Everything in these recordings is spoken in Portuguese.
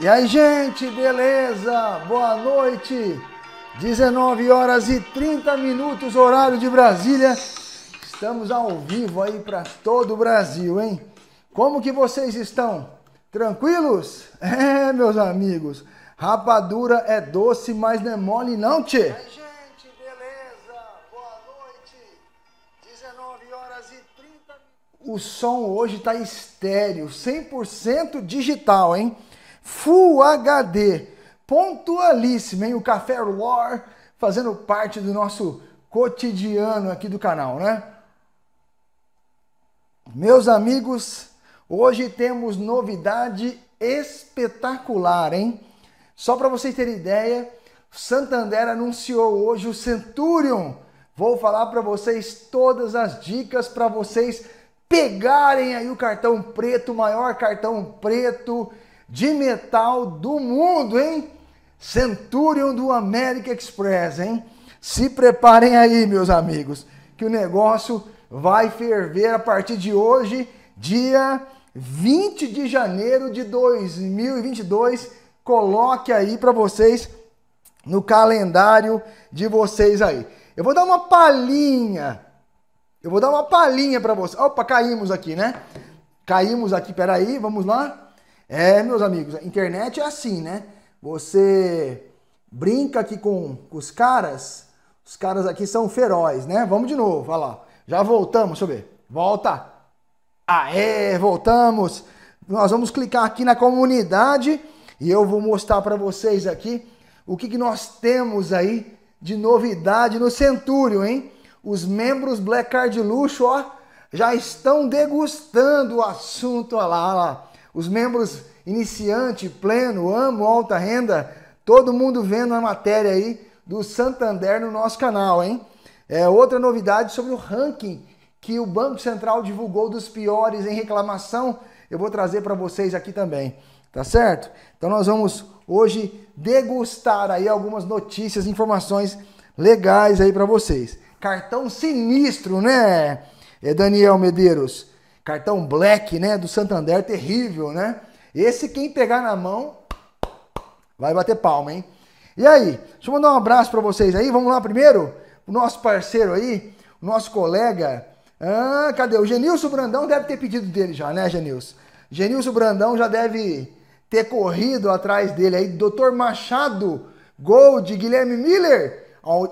E aí, gente, beleza? Boa noite. 19 horas e 30 minutos, horário de Brasília. Estamos ao vivo aí para todo o Brasil, hein? Como que vocês estão? Tranquilos? É, meus amigos. Rapadura é doce, mas não é mole não, tchê. O som hoje está estéreo, 100% digital, hein? Full HD, pontualíssimo, hein? O Café Lore fazendo parte do nosso cotidiano aqui do canal, né? Meus amigos, hoje temos novidade espetacular, hein? Só para vocês terem ideia, Santander anunciou hoje o Centurion. Vou falar para vocês todas as dicas para vocês pegarem aí o cartão preto, o maior cartão preto de metal do mundo, hein? Centurion do American Express, hein? Se preparem aí, meus amigos, que o negócio vai ferver a partir de hoje, dia 20 de janeiro de 2022. Coloque aí para vocês no calendário de vocês aí. Eu vou dar uma palhinha. Eu vou dar uma palhinha para vocês. Opa, caímos aqui, né? Caímos aqui, peraí, vamos lá. É, meus amigos, a internet é assim, né? Você brinca aqui com, com os caras, os caras aqui são feroz, né? Vamos de novo, olha lá. Já voltamos, deixa eu ver. Volta. Aê, voltamos. Nós vamos clicar aqui na comunidade e eu vou mostrar para vocês aqui o que, que nós temos aí de novidade no Centurion, hein? Os membros Black Card Luxo, ó, já estão degustando o assunto, olha lá, olha lá os membros iniciante, pleno, amo, alta renda, todo mundo vendo a matéria aí do Santander no nosso canal, hein? É, outra novidade sobre o ranking que o Banco Central divulgou dos piores em reclamação, eu vou trazer para vocês aqui também, tá certo? Então nós vamos hoje degustar aí algumas notícias, informações legais aí para vocês. Cartão sinistro, né, é, Daniel Medeiros? cartão black, né, do Santander, terrível, né? Esse quem pegar na mão vai bater palma, hein? E aí, deixa eu mandar um abraço para vocês aí. Vamos lá primeiro, o nosso parceiro aí, o nosso colega. Ah, cadê? O Genilson Brandão deve ter pedido dele já, né, Genilson? Genilson Brandão já deve ter corrido atrás dele aí. Doutor Machado, gol de Guilherme Miller.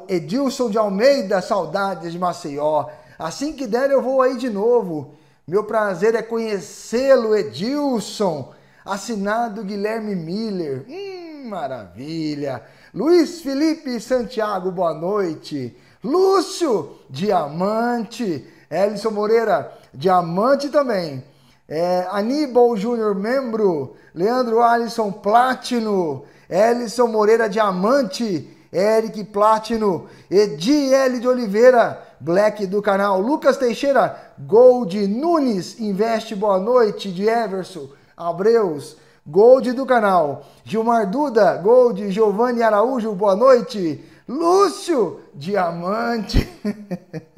Edilson de Almeida, saudades de Maceió. Assim que der, eu vou aí de novo. Meu prazer é conhecê-lo, Edilson. Assinado Guilherme Miller. Hum, maravilha. Luiz Felipe Santiago, boa noite. Lúcio, diamante. Elison Moreira, diamante também. É, Aníbal Júnior, membro. Leandro Alisson, platino. Elison Moreira, diamante. Eric Platino. Edi L. de Oliveira, Black do canal. Lucas Teixeira, Gold Nunes, investe boa noite de Everson Abreus. Gold do canal. Gilmar Duda, Gold. Giovanni Araújo, boa noite. Lúcio, diamante.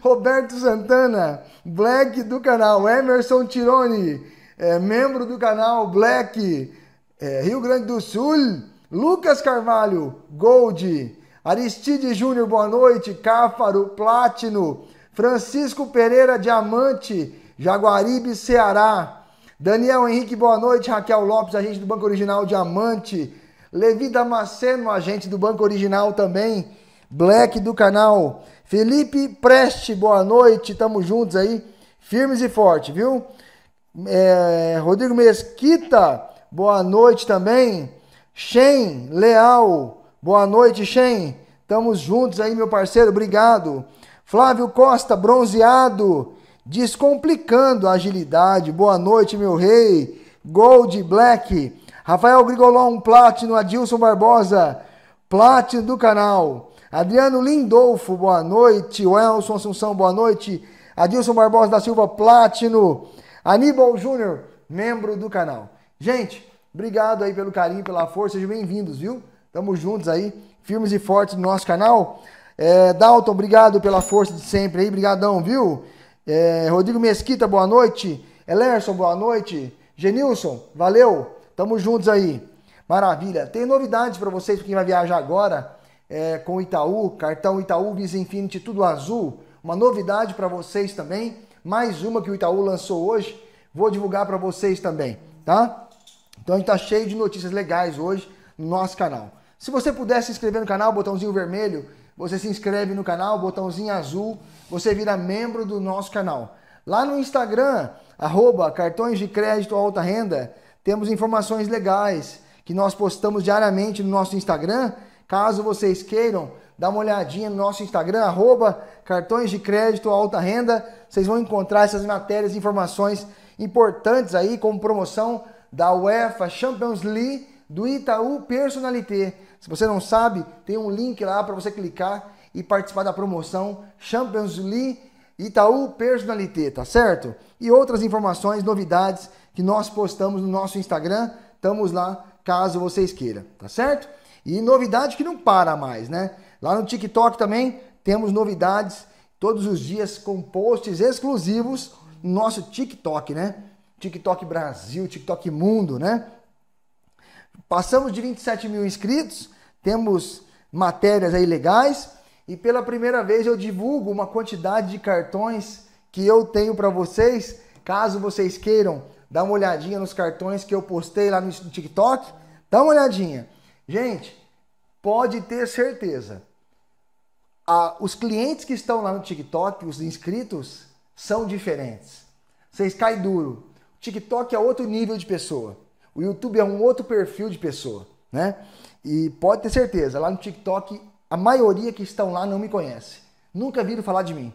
Roberto Santana, Black do canal. Emerson Tironi, é, membro do canal Black. É, Rio Grande do Sul. Lucas Carvalho, Gold. Aristide Júnior, boa noite. Cáfaro, Platino. Francisco Pereira, Diamante. Jaguaribe, Ceará. Daniel Henrique, boa noite. Raquel Lopes, agente do Banco Original Diamante. Levi Damasceno, agente do Banco Original também. Black do canal. Felipe Preste, boa noite. Tamo juntos aí. Firmes e forte, viu? É, Rodrigo Mesquita, boa noite também. Shen Leal, Boa noite, Shen. Estamos juntos aí, meu parceiro. Obrigado. Flávio Costa, bronzeado. Descomplicando a agilidade. Boa noite, meu rei. Gold Black. Rafael Grigolon, Platino. Adilson Barbosa, Platino do canal. Adriano Lindolfo, boa noite. Welson Assunção, boa noite. Adilson Barbosa da Silva, Platino. Aníbal Júnior, membro do canal. Gente, obrigado aí pelo carinho, pela força. Sejam bem-vindos, viu? Tamo juntos aí, firmes e fortes no nosso canal. É, Dalton, obrigado pela força de sempre aí, brigadão, viu? É, Rodrigo Mesquita, boa noite. Elerson, boa noite. Genilson, valeu. Tamo juntos aí. Maravilha. Tem novidades para vocês, quem vai viajar agora é, com Itaú, cartão Itaú Visa Infinity, tudo azul. Uma novidade para vocês também. Mais uma que o Itaú lançou hoje. Vou divulgar para vocês também, tá? Então a gente tá cheio de notícias legais hoje no nosso canal. Se você puder se inscrever no canal, botãozinho vermelho, você se inscreve no canal, botãozinho azul, você vira membro do nosso canal. Lá no Instagram, arroba cartões de crédito alta renda, temos informações legais que nós postamos diariamente no nosso Instagram. Caso vocês queiram, dá uma olhadinha no nosso Instagram, arroba cartões de crédito alta renda. Vocês vão encontrar essas matérias, informações importantes aí, como promoção da UEFA Champions League do Itaú Personalité. Se você não sabe, tem um link lá para você clicar e participar da promoção Champions League Itaú Personalité, tá certo? E outras informações, novidades que nós postamos no nosso Instagram, estamos lá caso vocês queiram, tá certo? E novidade que não para mais, né? Lá no TikTok também temos novidades todos os dias com posts exclusivos no nosso TikTok, né? TikTok Brasil, TikTok Mundo, né? Passamos de 27 mil inscritos, temos matérias aí legais e pela primeira vez eu divulgo uma quantidade de cartões que eu tenho para vocês. Caso vocês queiram dar uma olhadinha nos cartões que eu postei lá no TikTok, dá uma olhadinha. Gente, pode ter certeza. os clientes que estão lá no TikTok, os inscritos, são diferentes. Vocês caem duro. TikTok é outro nível de pessoa. O YouTube é um outro perfil de pessoa, né? E pode ter certeza, lá no TikTok, a maioria que estão lá não me conhece. Nunca viram falar de mim.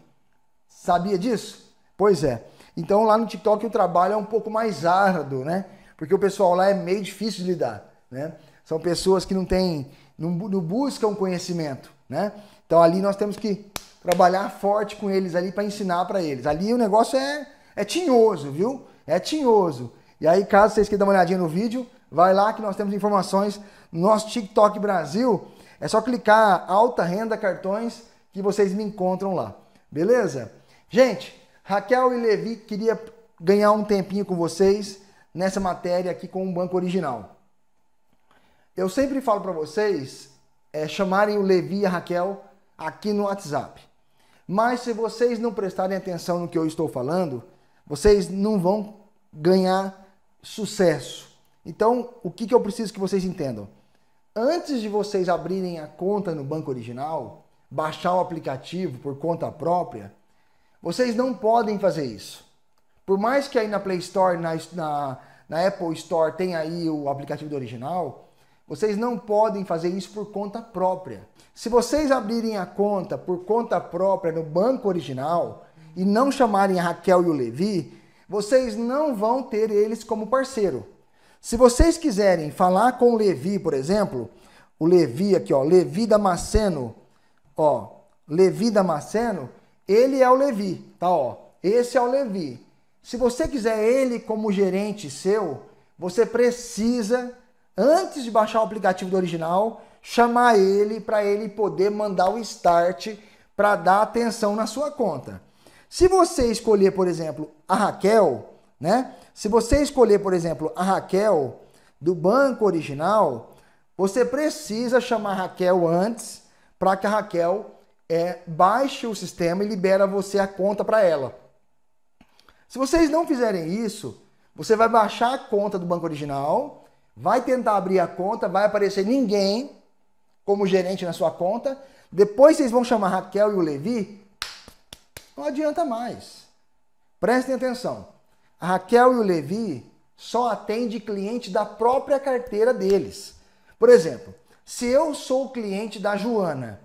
Sabia disso? Pois é. Então lá no TikTok o trabalho é um pouco mais árduo, né? Porque o pessoal lá é meio difícil de lidar, né? São pessoas que não têm, não, não buscam conhecimento, né? Então ali nós temos que trabalhar forte com eles ali para ensinar para eles. Ali o negócio é, é tinhoso, viu? É tinhoso. E aí, caso vocês queiram dar uma olhadinha no vídeo, vai lá que nós temos informações no nosso TikTok Brasil. É só clicar alta renda cartões que vocês me encontram lá. Beleza? Gente, Raquel e Levi queria ganhar um tempinho com vocês nessa matéria aqui com o Banco Original. Eu sempre falo para vocês é, chamarem o Levi e a Raquel aqui no WhatsApp. Mas se vocês não prestarem atenção no que eu estou falando, vocês não vão ganhar sucesso. Então, o que, que eu preciso que vocês entendam? Antes de vocês abrirem a conta no banco original, baixar o aplicativo por conta própria, vocês não podem fazer isso. Por mais que aí na Play Store, na, na, na Apple Store tenha aí o aplicativo do original, vocês não podem fazer isso por conta própria. Se vocês abrirem a conta por conta própria no banco original e não chamarem a Raquel e o Levi, vocês não vão ter eles como parceiro. Se vocês quiserem falar com Levi, por exemplo, o Levi aqui, ó, Levi Damasceno, ó, Levi Damasceno, ele é o Levi, tá, ó, esse é o Levi. Se você quiser ele como gerente seu, você precisa, antes de baixar o aplicativo do original, chamar ele para ele poder mandar o start para dar atenção na sua conta. Se você escolher, por exemplo, a Raquel, né? Se você escolher, por exemplo, a Raquel do banco original, você precisa chamar a Raquel antes para que a Raquel é, baixe o sistema e libera você a conta para ela. Se vocês não fizerem isso, você vai baixar a conta do banco original, vai tentar abrir a conta, vai aparecer ninguém como gerente na sua conta. Depois vocês vão chamar a Raquel e o Levi não adianta mais. Prestem atenção. A Raquel e o Levi só atendem cliente da própria carteira deles. Por exemplo, se eu sou cliente da Joana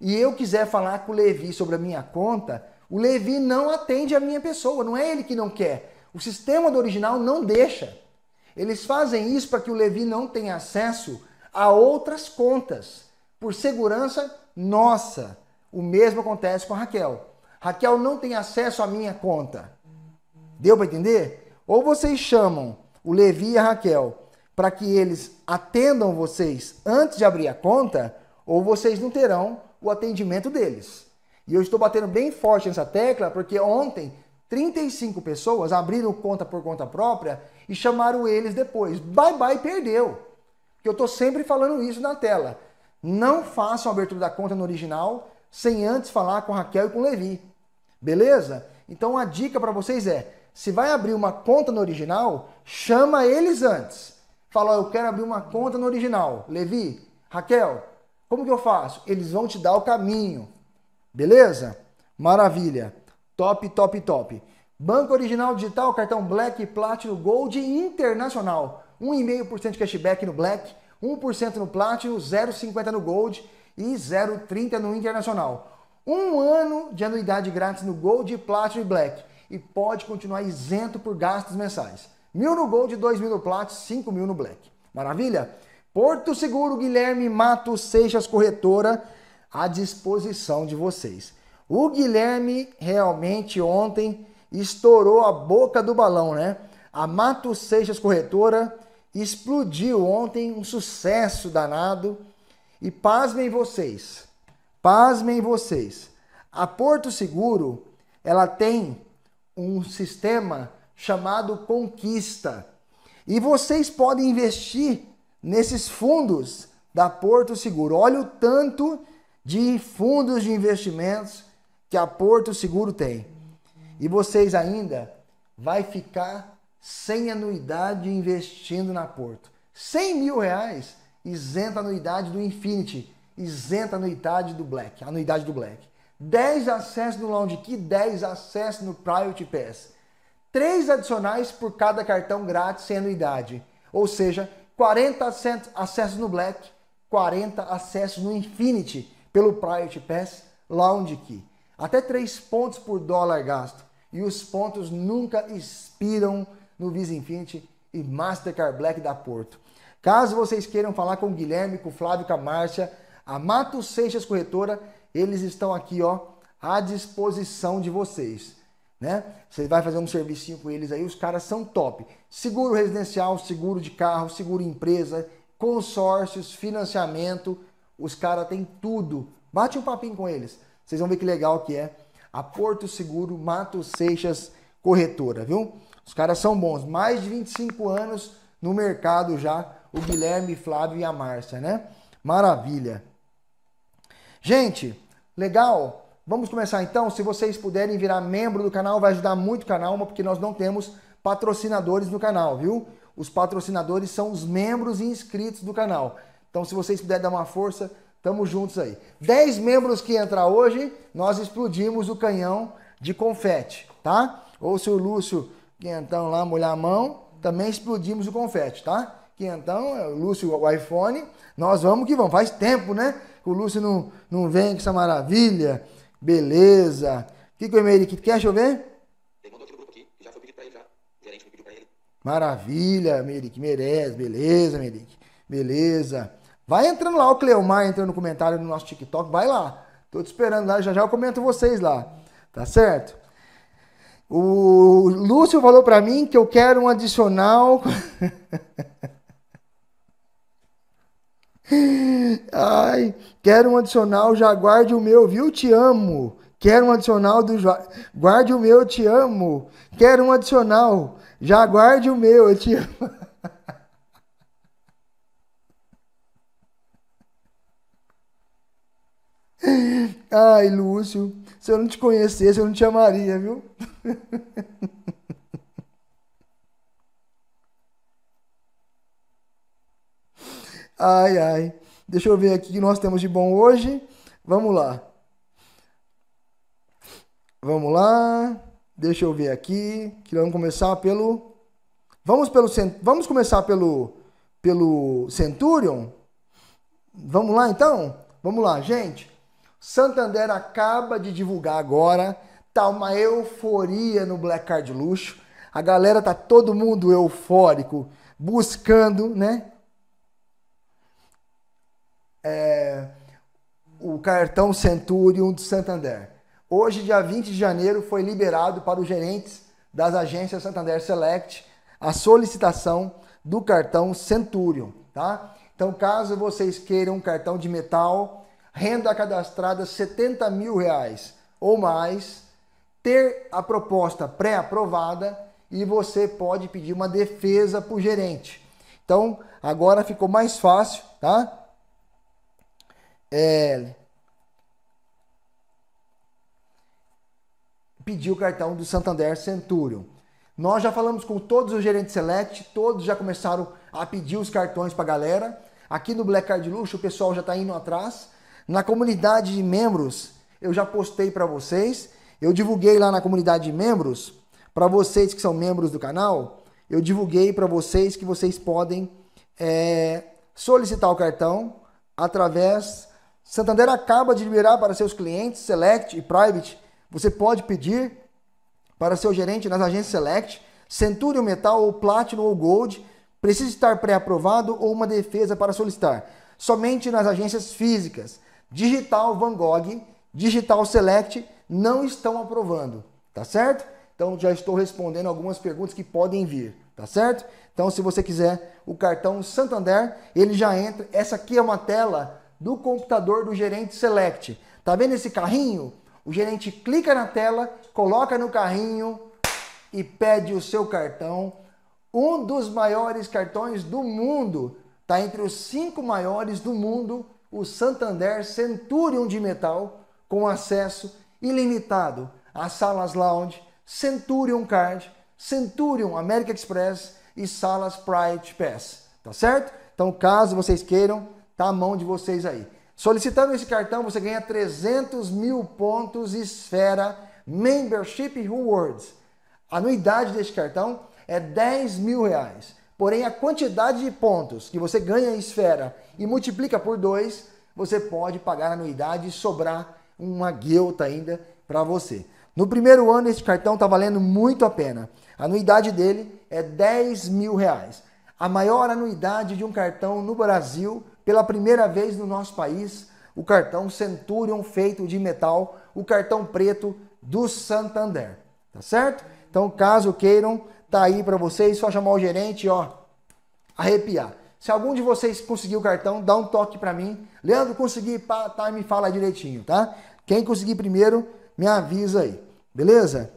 e eu quiser falar com o Levi sobre a minha conta, o Levi não atende a minha pessoa, não é ele que não quer. O sistema do original não deixa. Eles fazem isso para que o Levi não tenha acesso a outras contas. Por segurança nossa. O mesmo acontece com a Raquel. Raquel não tem acesso à minha conta. Deu para entender? Ou vocês chamam o Levi e a Raquel para que eles atendam vocês antes de abrir a conta, ou vocês não terão o atendimento deles. E eu estou batendo bem forte nessa tecla porque ontem 35 pessoas abriram conta por conta própria e chamaram eles depois. Bye bye, perdeu. Porque eu estou sempre falando isso na tela. Não façam a abertura da conta no original sem antes falar com Raquel e com Levi. Beleza? Então a dica para vocês é: se vai abrir uma conta no original, chama eles antes. Fala, oh, eu quero abrir uma conta no original. Levi, Raquel, como que eu faço? Eles vão te dar o caminho. Beleza? Maravilha. Top, top, top. Banco original digital, cartão Black, Platinum, Gold internacional. 1,5% de cashback no Black, 1% no Platinum, 0,50% no Gold e 0,30% no Internacional um ano de anuidade grátis no Gold, Platinum e Black e pode continuar isento por gastos mensais. Mil no Gold, dois mil no Platinum, cinco mil no Black. Maravilha? Porto Seguro Guilherme Matos Seixas Corretora à disposição de vocês. O Guilherme realmente ontem estourou a boca do balão, né? A Matos Seixas Corretora explodiu ontem, um sucesso danado. E pasmem vocês, Pasmem vocês. A Porto Seguro, ela tem um sistema chamado Conquista. E vocês podem investir nesses fundos da Porto Seguro. Olha o tanto de fundos de investimentos que a Porto Seguro tem. E vocês ainda vai ficar sem anuidade investindo na Porto. 100 mil reais isenta anuidade do Infinity isenta anuidade do Black, anuidade do Black. 10 acessos no Lounge Key, 10 acessos no Priority Pass. 3 adicionais por cada cartão grátis sem anuidade. Ou seja, 40 acessos no Black, 40 acessos no Infinity pelo Priority Pass Lounge Key. Até 3 pontos por dólar gasto. E os pontos nunca expiram no Visa Infinity e Mastercard Black da Porto. Caso vocês queiram falar com o Guilherme, com o Flávio, com a Márcia, a Mato Seixas Corretora, eles estão aqui ó, à disposição de vocês. Né? Você vai fazer um servicinho com eles aí, os caras são top. Seguro residencial, seguro de carro, seguro empresa, consórcios, financiamento, os caras têm tudo. Bate um papinho com eles. Vocês vão ver que legal que é a Porto Seguro Mato Seixas Corretora, viu? Os caras são bons, mais de 25 anos no mercado já, o Guilherme, Flávio e a Márcia, né? Maravilha. Gente, legal? Vamos começar então. Se vocês puderem virar membro do canal, vai ajudar muito o canal, porque nós não temos patrocinadores no canal, viu? Os patrocinadores são os membros e inscritos do canal. Então, se vocês puderem dar uma força, tamo juntos aí. 10 membros que entrar hoje, nós explodimos o canhão de confete, tá? Ou se o Lúcio Quentão lá molhar a mão, também explodimos o confete, tá? Quentão, é Lúcio, o iPhone, nós vamos que vamos. Faz tempo, né? o Lúcio não, não vem com essa é maravilha. Beleza. O que, que o e quer chover? Ele mandou aqui no grupo aqui, já foi pedido pra ele já. O gerente me pediu pra ele. Maravilha, Meric, merece. Beleza, Meric. Beleza. Vai entrando lá, o Cleomar entrando no comentário no nosso TikTok, vai lá. Tô te esperando lá, já já eu comento vocês lá. Tá certo? O Lúcio falou para mim que eu quero um adicional. Ai, quero um adicional, já guarde o meu, viu? Te amo. Quero um adicional do Jo, Guarde o meu, te amo. Quero um adicional. Já guarde o meu, eu te amo. Ai, Lúcio, se eu não te conhecesse, eu não te amaria, viu? Ai, ai. Deixa eu ver aqui o que nós temos de bom hoje. Vamos lá. Vamos lá. Deixa eu ver aqui. Que vamos começar pelo. Vamos pelo vamos começar pelo pelo Centurion. Vamos lá então. Vamos lá, gente. Santander acaba de divulgar agora. Tá uma euforia no Black Card Luxo. A galera tá todo mundo eufórico, buscando, né? é, o cartão Centurion do Santander. Hoje, dia 20 de janeiro, foi liberado para os gerentes das agências Santander Select a solicitação do cartão Centurion, tá? Então, caso vocês queiram um cartão de metal, renda cadastrada 70 mil reais ou mais, ter a proposta pré-aprovada e você pode pedir uma defesa para o gerente. Então, agora ficou mais fácil, tá? É, pediu o cartão do Santander Centurion. Nós já falamos com todos os gerentes Select, todos já começaram a pedir os cartões para a galera. Aqui no Black Card Luxo o pessoal já está indo atrás. Na comunidade de membros, eu já postei para vocês. Eu divulguei lá na comunidade de membros, para vocês que são membros do canal, eu divulguei para vocês que vocês podem é, solicitar o cartão através Santander acaba de liberar para seus clientes Select e Private. Você pode pedir para seu gerente nas agências Select, Centurion Metal ou Platinum ou Gold. Precisa estar pré-aprovado ou uma defesa para solicitar. Somente nas agências físicas. Digital Van Gogh, Digital Select não estão aprovando, tá certo? Então já estou respondendo algumas perguntas que podem vir, tá certo? Então se você quiser o cartão Santander, ele já entra. Essa aqui é uma tela do computador do gerente Select. Tá vendo esse carrinho? O gerente clica na tela, coloca no carrinho e pede o seu cartão. Um dos maiores cartões do mundo, tá entre os cinco maiores do mundo, o Santander Centurion de metal com acesso ilimitado às salas lounge, Centurion Card, Centurion American Express e salas Pride Pass, tá certo? Então, caso vocês queiram, Tá à mão de vocês aí. Solicitando esse cartão, você ganha 300 mil pontos Esfera Membership Rewards. A anuidade deste cartão é 10 mil reais. Porém, a quantidade de pontos que você ganha em esfera e multiplica por 2, você pode pagar a anuidade e sobrar uma guilta ainda para você. No primeiro ano, esse cartão está valendo muito a pena. A anuidade dele é 10 mil reais. A maior anuidade de um cartão no Brasil pela primeira vez no nosso país, o cartão Centurion feito de metal, o cartão preto do Santander, tá certo? Então, caso queiram, tá aí para vocês, só chamar o gerente, ó, arrepiar. Se algum de vocês conseguir o cartão, dá um toque para mim. Leandro, consegui, pá, tá, me fala direitinho, tá? Quem conseguir primeiro, me avisa aí, beleza?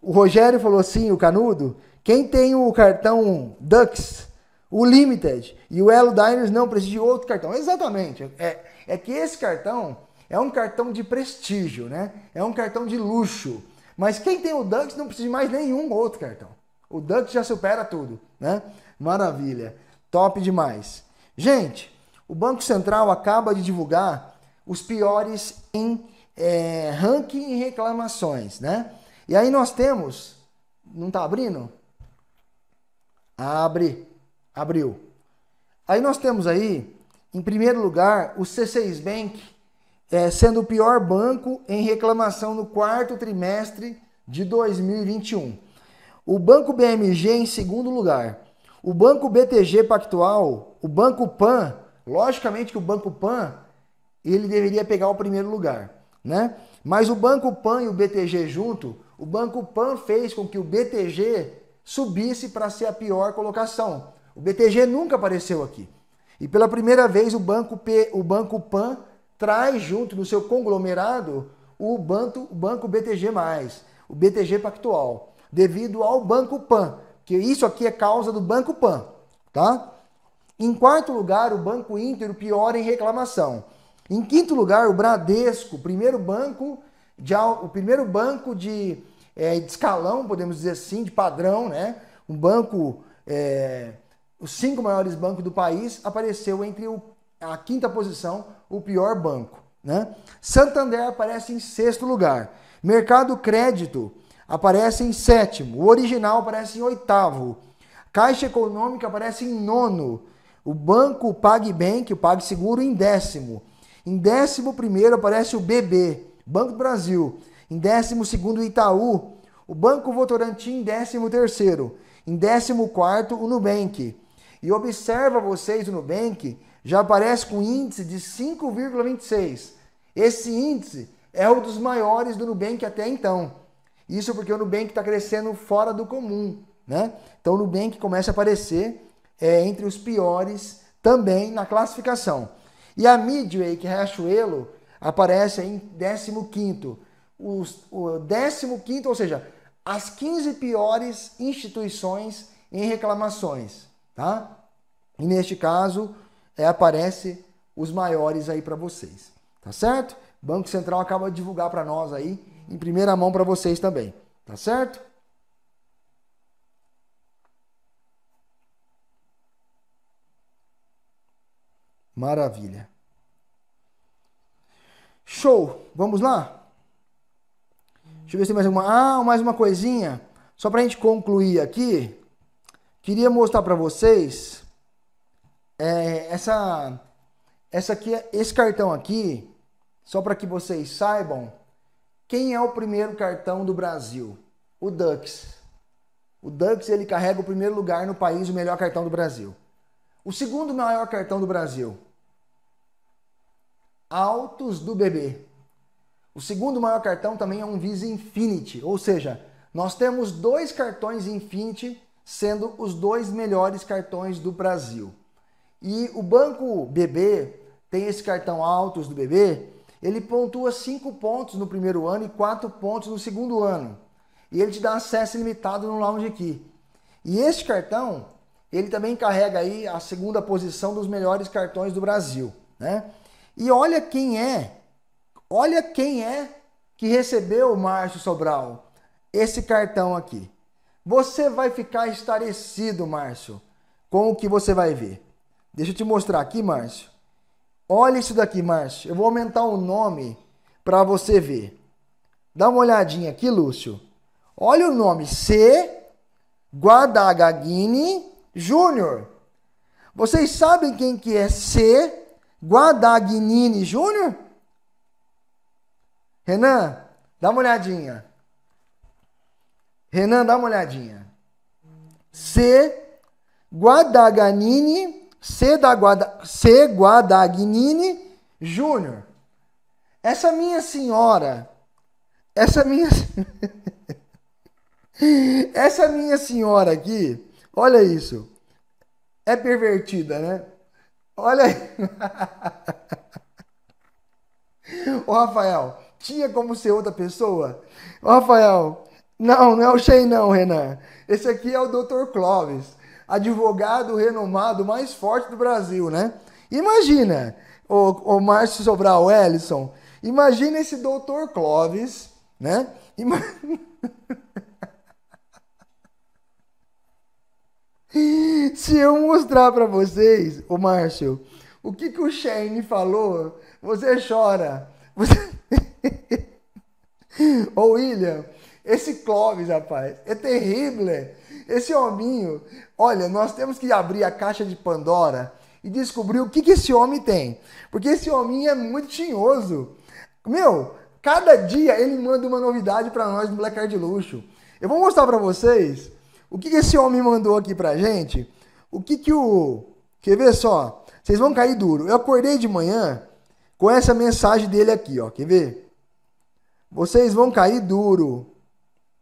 O Rogério falou assim, o Canudo, quem tem o cartão Dux, o Limited e o Elo Diners não precisa de outro cartão. Exatamente. É, é que esse cartão é um cartão de prestígio, né? É um cartão de luxo. Mas quem tem o Dux não precisa de mais nenhum outro cartão. O Dux já supera tudo, né? Maravilha. Top demais. Gente, o Banco Central acaba de divulgar os piores em é, ranking e reclamações, né? E aí nós temos. Não tá abrindo? Abre, abriu. Aí nós temos aí, em primeiro lugar, o C6 Bank é, sendo o pior banco em reclamação no quarto trimestre de 2021. O Banco BMG em segundo lugar. O Banco BTG Pactual, o Banco Pan, logicamente que o Banco Pan, ele deveria pegar o primeiro lugar, né? Mas o Banco Pan e o BTG junto, o Banco Pan fez com que o BTG subisse para ser a pior colocação. O BTG nunca apareceu aqui. E pela primeira vez o Banco, P, o banco PAN traz junto no seu conglomerado o banco, o banco BTG+, o BTG Pactual, devido ao Banco PAN, que isso aqui é causa do Banco PAN, tá? Em quarto lugar, o Banco Inter, o pior em reclamação. Em quinto lugar, o Bradesco, primeiro banco de, o primeiro banco de é, de escalão, podemos dizer assim, de padrão, né? Um banco, é, os cinco maiores bancos do país, apareceu entre o, a quinta posição, o pior banco. Né? Santander aparece em sexto lugar. Mercado Crédito aparece em sétimo. O Original aparece em oitavo. Caixa Econômica aparece em nono. O banco PagBank, o PagSeguro, em décimo. Em décimo primeiro aparece o BB, Banco do Brasil. Em 12 o Itaú. O Banco Votorantim, em 13 Em 14º, o Nubank. E observa vocês o Nubank já aparece com índice de 5,26. Esse índice é um dos maiores do Nubank até então. Isso porque o Nubank está crescendo fora do comum. Né? Então o Nubank começa a aparecer é, entre os piores também na classificação. E a Midway, que é Chuelo, aparece em 15 quinto os, o 15, ou seja, as 15 piores instituições em reclamações, tá? E neste caso, é, aparece os maiores aí para vocês, tá certo? O Banco Central acaba de divulgar para nós aí, em primeira mão para vocês também, tá certo? Maravilha. Show, vamos lá? Deixa eu ver se tem mais alguma. Ah, mais uma coisinha. Só para a gente concluir aqui, queria mostrar para vocês é, essa, essa aqui, esse cartão aqui, só para que vocês saibam quem é o primeiro cartão do Brasil. O Dux. O Dux ele carrega o primeiro lugar no país, o melhor cartão do Brasil. O segundo maior cartão do Brasil. Autos do Bebê. O segundo maior cartão também é um Visa Infinity, ou seja, nós temos dois cartões Infinity sendo os dois melhores cartões do Brasil. E o Banco BB tem esse cartão Altos do BB, ele pontua 5 pontos no primeiro ano e 4 pontos no segundo ano. E ele te dá acesso ilimitado no lounge aqui. E este cartão, ele também carrega aí a segunda posição dos melhores cartões do Brasil, né? E olha quem é Olha quem é que recebeu o Márcio Sobral esse cartão aqui. Você vai ficar estarecido, Márcio, com o que você vai ver. Deixa eu te mostrar aqui, Márcio. Olha isso daqui, Márcio. Eu vou aumentar o nome para você ver. Dá uma olhadinha aqui, Lúcio. Olha o nome: C. Guadagnini Júnior. Vocês sabem quem que é C. Guadagnini Júnior? Renan, dá uma olhadinha. Renan, dá uma olhadinha. C. Guadagnini. C. Da Guada, C. Guadagnini Júnior. Essa minha senhora. Essa minha. essa minha senhora aqui. Olha isso. É pervertida, né? Olha aí. Ô, Rafael tinha como ser outra pessoa? Rafael, não, não é o Shei não, Renan. Esse aqui é o Dr. Clóvis, advogado renomado mais forte do Brasil, né? Imagina, o, o Márcio Sobral Ellison, imagina esse Dr. Clóvis, né? Ima... Se eu mostrar para vocês, o Márcio, o que, que o Shane falou, você chora. Você... Ô William, esse Clóvis, rapaz, é terrível. Esse hominho. Olha, nós temos que abrir a caixa de Pandora e descobrir o que, que esse homem tem. Porque esse hominho é muito tinhoso. Meu, cada dia ele manda uma novidade para nós no Black Card Luxo. Eu vou mostrar para vocês o que, que esse homem mandou aqui pra gente. O que que o... Quer ver só? Vocês vão cair duro. Eu acordei de manhã com essa mensagem dele aqui, ó. Quer ver? Vocês vão cair duro.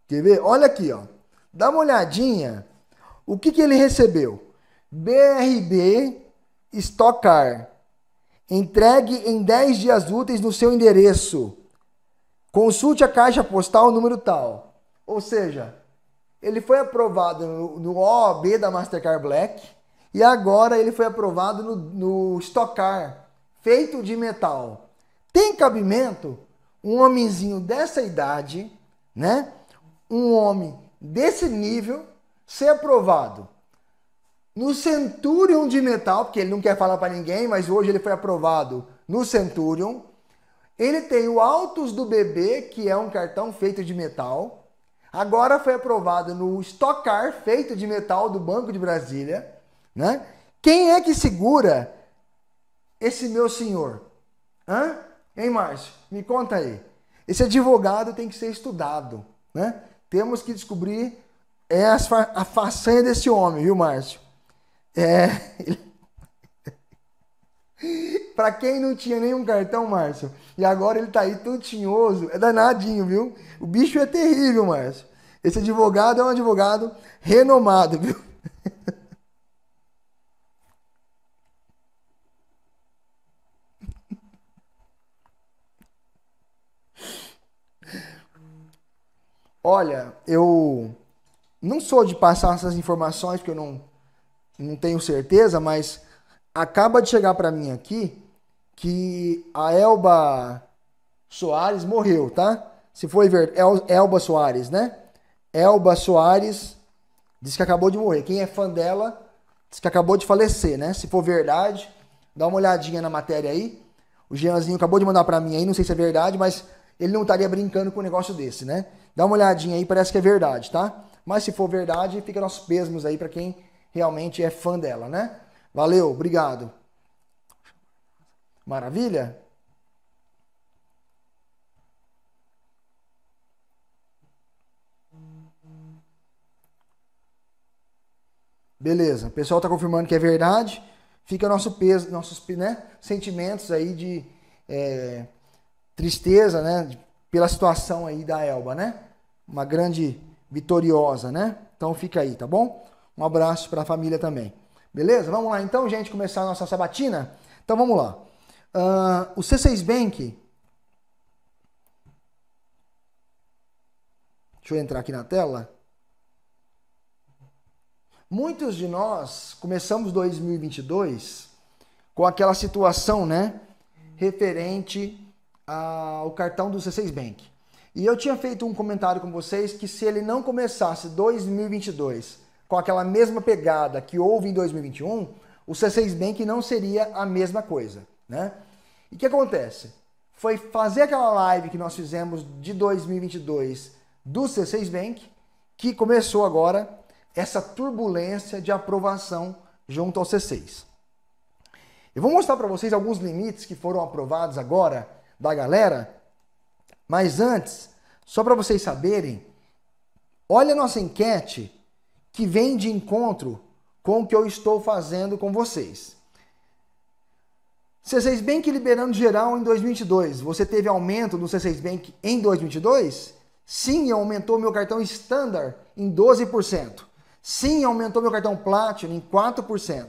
Quer ver? Olha aqui, ó. Dá uma olhadinha. O que, que ele recebeu? BRB Stock Car. Entregue em 10 dias úteis no seu endereço. Consulte a caixa postal número tal. Ou seja, ele foi aprovado no, no OAB da Mastercard Black e agora ele foi aprovado no, no Stock Car feito de metal. Tem cabimento um homenzinho dessa idade, né? Um homem desse nível ser aprovado no Centurion de metal, porque ele não quer falar para ninguém, mas hoje ele foi aprovado no Centurion. Ele tem o Autos do Bebê, que é um cartão feito de metal. Agora foi aprovado no Stock Car feito de metal do Banco de Brasília, né? Quem é que segura esse meu senhor? Hã? Hein, Márcio? Me conta aí. Esse advogado tem que ser estudado, né? Temos que descobrir essa, é, a façanha desse homem, viu, Márcio? É. pra quem não tinha nenhum cartão, Márcio, e agora ele tá aí tudo tinhoso, é danadinho, viu? O bicho é terrível, Márcio. Esse advogado é um advogado renomado, viu? Olha, eu não sou de passar essas informações porque eu não, não tenho certeza, mas acaba de chegar para mim aqui que a Elba Soares morreu, tá? Se for ver, El, Elba Soares, né? Elba Soares diz que acabou de morrer. Quem é fã dela diz que acabou de falecer, né? Se for verdade, dá uma olhadinha na matéria aí. O Jeanzinho acabou de mandar para mim aí, não sei se é verdade, mas ele não estaria brincando com um negócio desse, né? Dá uma olhadinha aí, parece que é verdade, tá? Mas se for verdade, fica nossos pesmos aí para quem realmente é fã dela, né? Valeu, obrigado. Maravilha? Beleza, o pessoal está confirmando que é verdade. Fica nosso peso, nossos né, sentimentos aí de é, tristeza, né? Pela situação aí da Elba, né? uma grande vitoriosa, né? Então fica aí, tá bom? Um abraço para a família também. Beleza? Vamos lá então, gente, começar a nossa sabatina? Então vamos lá. Uh, o C6 Bank. Deixa eu entrar aqui na tela. Muitos de nós começamos 2022 com aquela situação, né? Referente ao cartão do C6 Bank. E eu tinha feito um comentário com vocês que se ele não começasse 2022 com aquela mesma pegada que houve em 2021, o C6 Bank não seria a mesma coisa, né? E o que acontece? Foi fazer aquela live que nós fizemos de 2022 do C6 Bank que começou agora essa turbulência de aprovação junto ao C6. Eu vou mostrar para vocês alguns limites que foram aprovados agora da galera mas antes, só para vocês saberem, olha a nossa enquete que vem de encontro com o que eu estou fazendo com vocês. C6 Bank liberando geral em 2022. Você teve aumento no C6 Bank em 2022? Sim, aumentou meu cartão Standard em 12%. Sim, aumentou meu cartão Platinum em 4%.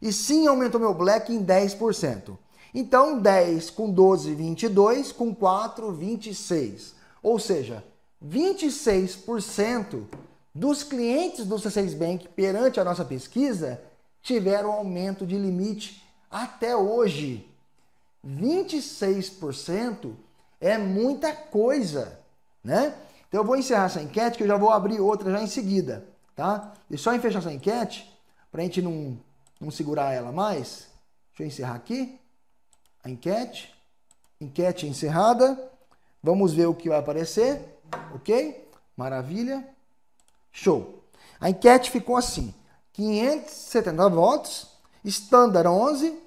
E sim, aumentou meu Black em 10%. Então, 10 com 12, 22, com 4, 26. Ou seja, 26% dos clientes do C6 Bank perante a nossa pesquisa tiveram aumento de limite até hoje. 26% é muita coisa, né? Então eu vou encerrar essa enquete que eu já vou abrir outra já em seguida, tá? E só em fechar essa enquete, para a gente não, não segurar ela mais, deixa eu encerrar aqui a enquete. Enquete encerrada. Vamos ver o que vai aparecer, ok? Maravilha. Show. A enquete ficou assim: 570 votos, Standard 11,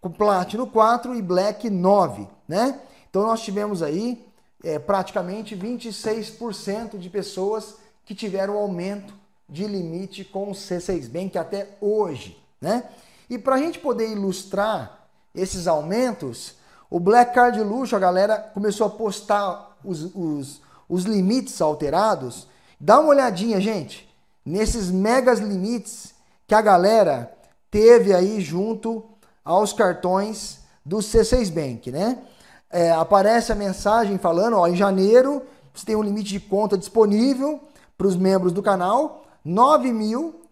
com platino 4 e Black 9, né? Então nós tivemos aí é, praticamente 26% de pessoas que tiveram aumento de limite com o C6 Bank até hoje, né? E para a gente poder ilustrar esses aumentos, o Black Card Luxo, a galera começou a postar os, os, os limites alterados. Dá uma olhadinha, gente, nesses megas limites que a galera teve aí junto aos cartões do C6 Bank, né? É, aparece a mensagem falando, ó, em janeiro você tem um limite de conta disponível para os membros do canal, 9 mil.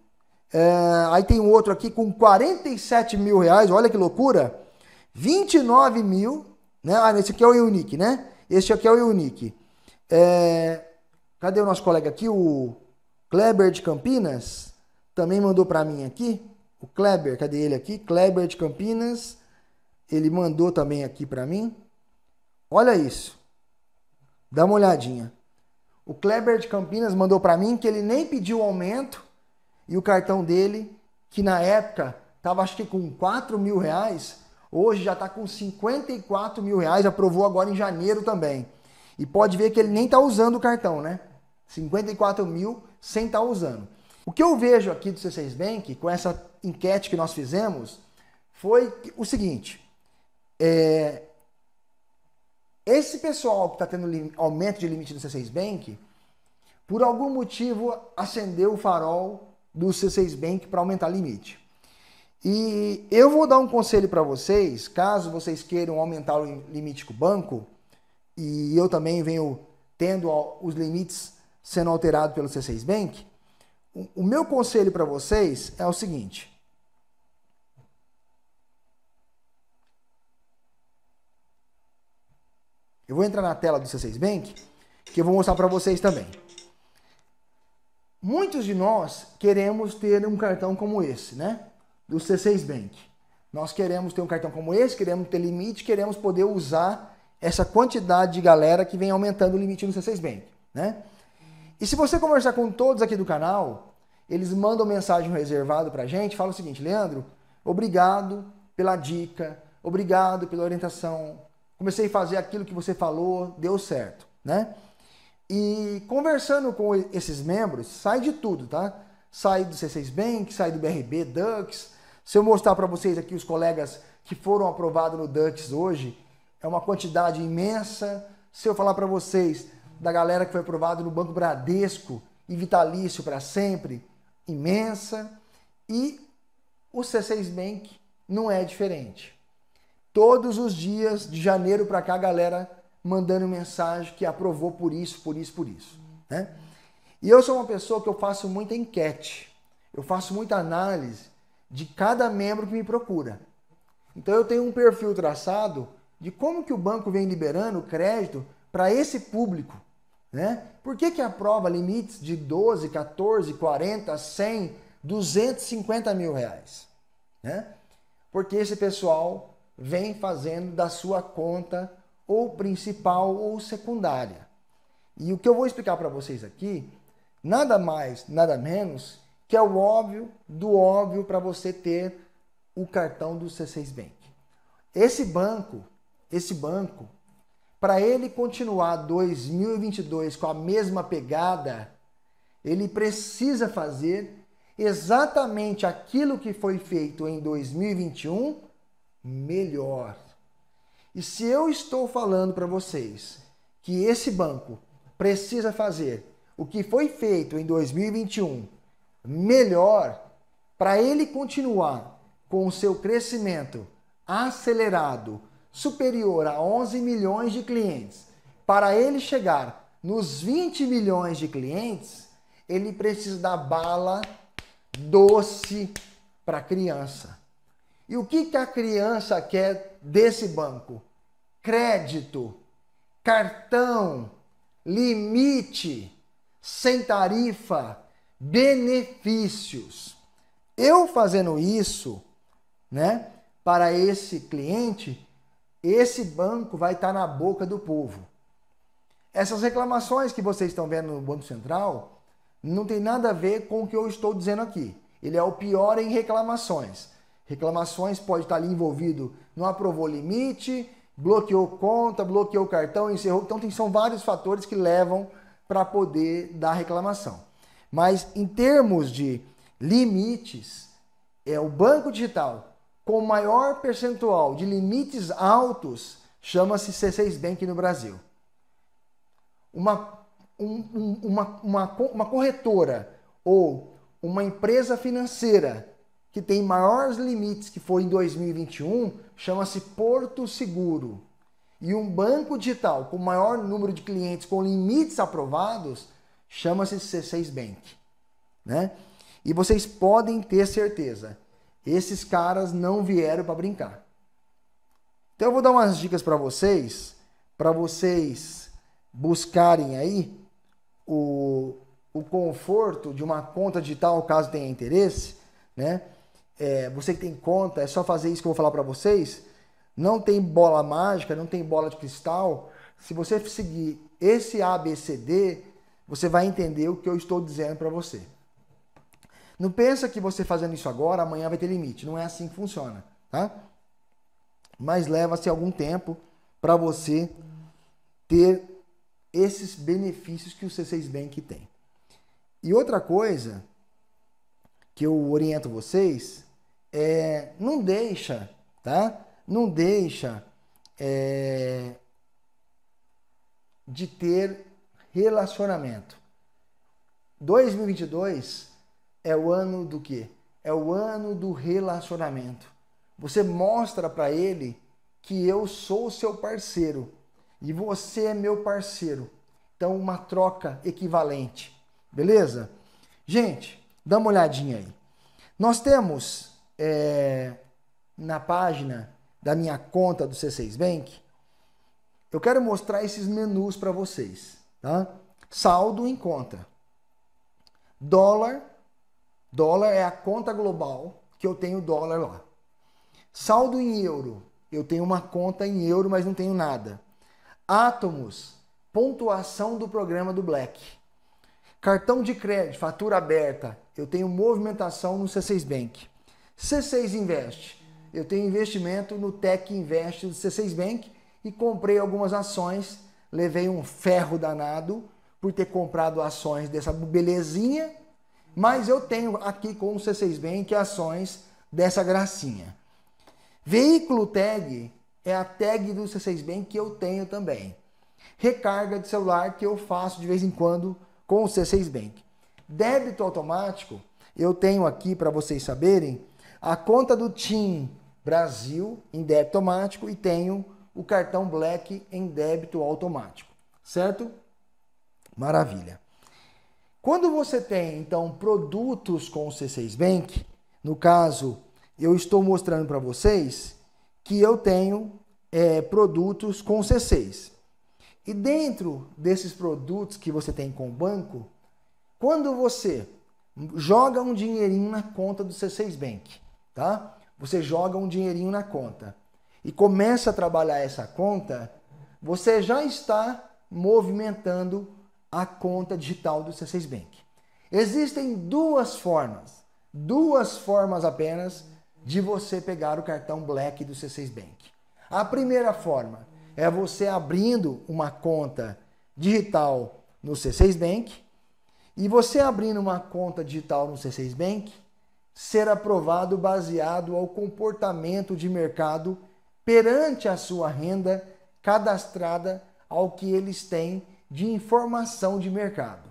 É, aí tem um outro aqui com 47 mil reais, olha que loucura. 29 mil, né? Ah, esse aqui é o Unique, né? Esse aqui é o Unique. É... Cadê o nosso colega aqui? O Kleber de Campinas também mandou para mim aqui. O Kleber, cadê ele aqui? Kleber de Campinas, ele mandou também aqui para mim. Olha isso. Dá uma olhadinha. O Kleber de Campinas mandou para mim que ele nem pediu aumento e o cartão dele, que na época estava acho que com 4 mil reais, Hoje já está com 54 mil reais, aprovou agora em janeiro também. E pode ver que ele nem está usando o cartão, né? 54 mil sem estar tá usando. O que eu vejo aqui do C6 Bank, com essa enquete que nós fizemos, foi o seguinte. É, esse pessoal que está tendo aumento de limite no C6 Bank, por algum motivo acendeu o farol do C6 Bank para aumentar limite. E eu vou dar um conselho para vocês, caso vocês queiram aumentar o limite com o banco, e eu também venho tendo os limites sendo alterados pelo C6 Bank, o meu conselho para vocês é o seguinte. Eu vou entrar na tela do C6 Bank, que eu vou mostrar para vocês também. Muitos de nós queremos ter um cartão como esse, né? do C6 Bank. Nós queremos ter um cartão como esse, queremos ter limite, queremos poder usar essa quantidade de galera que vem aumentando o limite no C6 Bank, né? E se você conversar com todos aqui do canal, eles mandam mensagem reservada a gente, fala o seguinte, Leandro, obrigado pela dica, obrigado pela orientação, comecei a fazer aquilo que você falou, deu certo, né? E conversando com esses membros, sai de tudo, tá? Sai do C6 Bank, sai do BRB Ducks, se eu mostrar para vocês aqui os colegas que foram aprovados no Dantes hoje, é uma quantidade imensa. Se eu falar para vocês da galera que foi aprovada no Banco Bradesco e Vitalício para sempre, imensa. E o C6 Bank não é diferente. Todos os dias, de janeiro para cá, a galera mandando mensagem que aprovou por isso, por isso, por isso. Né? E eu sou uma pessoa que eu faço muita enquete, eu faço muita análise de cada membro que me procura. Então eu tenho um perfil traçado de como que o banco vem liberando crédito para esse público, né? Por que, que aprova limites de 12, 14, 40, 100, 250 mil reais? Né? Porque esse pessoal vem fazendo da sua conta ou principal ou secundária. E o que eu vou explicar para vocês aqui, nada mais, nada menos que é o óbvio do óbvio para você ter o cartão do C6 Bank. Esse banco, esse banco, para ele continuar 2022 com a mesma pegada, ele precisa fazer exatamente aquilo que foi feito em 2021 melhor. E se eu estou falando para vocês que esse banco precisa fazer o que foi feito em 2021 melhor para ele continuar com o seu crescimento acelerado superior a 11 milhões de clientes, para ele chegar nos 20 milhões de clientes, ele precisa dar bala doce para a criança. E o que, que a criança quer desse banco? Crédito, cartão, limite, sem tarifa, benefícios. Eu fazendo isso, né, para esse cliente, esse banco vai estar tá na boca do povo. Essas reclamações que vocês estão vendo no Banco Central não tem nada a ver com o que eu estou dizendo aqui. Ele é o pior em reclamações. Reclamações pode estar ali envolvido, não aprovou limite, bloqueou conta, bloqueou cartão, encerrou. Então tem, são vários fatores que levam para poder dar reclamação. Mas em termos de limites, é o banco digital com maior percentual de limites altos chama-se C6 Bank no Brasil. Uma, um, uma, uma, uma corretora ou uma empresa financeira que tem maiores limites, que foi em 2021, chama-se Porto Seguro. E um banco digital com maior número de clientes com limites aprovados chama-se C6 Bank, né? E vocês podem ter certeza, esses caras não vieram para brincar. Então eu vou dar umas dicas para vocês, para vocês buscarem aí o, o conforto de uma conta digital, caso tenha interesse, né? É, você que tem conta, é só fazer isso que eu vou falar para vocês. Não tem bola mágica, não tem bola de cristal. Se você seguir esse ABCD, você vai entender o que eu estou dizendo para você. Não pensa que você fazendo isso agora, amanhã vai ter limite. Não é assim que funciona, tá? Mas leva-se algum tempo para você ter esses benefícios que o C6 Bank tem. E outra coisa que eu oriento vocês é não deixa, tá? Não deixa é, de ter relacionamento. 2022 é o ano do quê? É o ano do relacionamento. Você mostra para ele que eu sou seu parceiro e você é meu parceiro. Então, uma troca equivalente, beleza? Gente, dá uma olhadinha aí. Nós temos é, na página da minha conta do C6 Bank, eu quero mostrar esses menus para vocês. Tá? Saldo em conta. Dólar. Dólar é a conta global que eu tenho dólar lá. Saldo em euro. Eu tenho uma conta em euro, mas não tenho nada. Átomos. Pontuação do programa do Black. Cartão de crédito, fatura aberta. Eu tenho movimentação no C6 Bank. C6 Invest. Eu tenho investimento no Tech Invest do C6 Bank e comprei algumas ações levei um ferro danado por ter comprado ações dessa belezinha, mas eu tenho aqui com o C6 Bank ações dessa gracinha. Veículo tag é a tag do C6 Bank que eu tenho também. Recarga de celular que eu faço de vez em quando com o C6 Bank. Débito automático, eu tenho aqui para vocês saberem a conta do TIM Brasil em débito automático e tenho o cartão Black em débito automático, certo? Maravilha. Quando você tem então produtos com o C6 Bank, no caso, eu estou mostrando para vocês que eu tenho é, produtos com C6. E dentro desses produtos que você tem com o banco, quando você joga um dinheirinho na conta do C6 Bank, tá? Você joga um dinheirinho na conta e começa a trabalhar essa conta, você já está movimentando a conta digital do C6 Bank. Existem duas formas, duas formas apenas de você pegar o cartão Black do C6 Bank. A primeira forma é você abrindo uma conta digital no C6 Bank e você abrindo uma conta digital no C6 Bank ser aprovado baseado ao comportamento de mercado perante a sua renda cadastrada ao que eles têm de informação de mercado.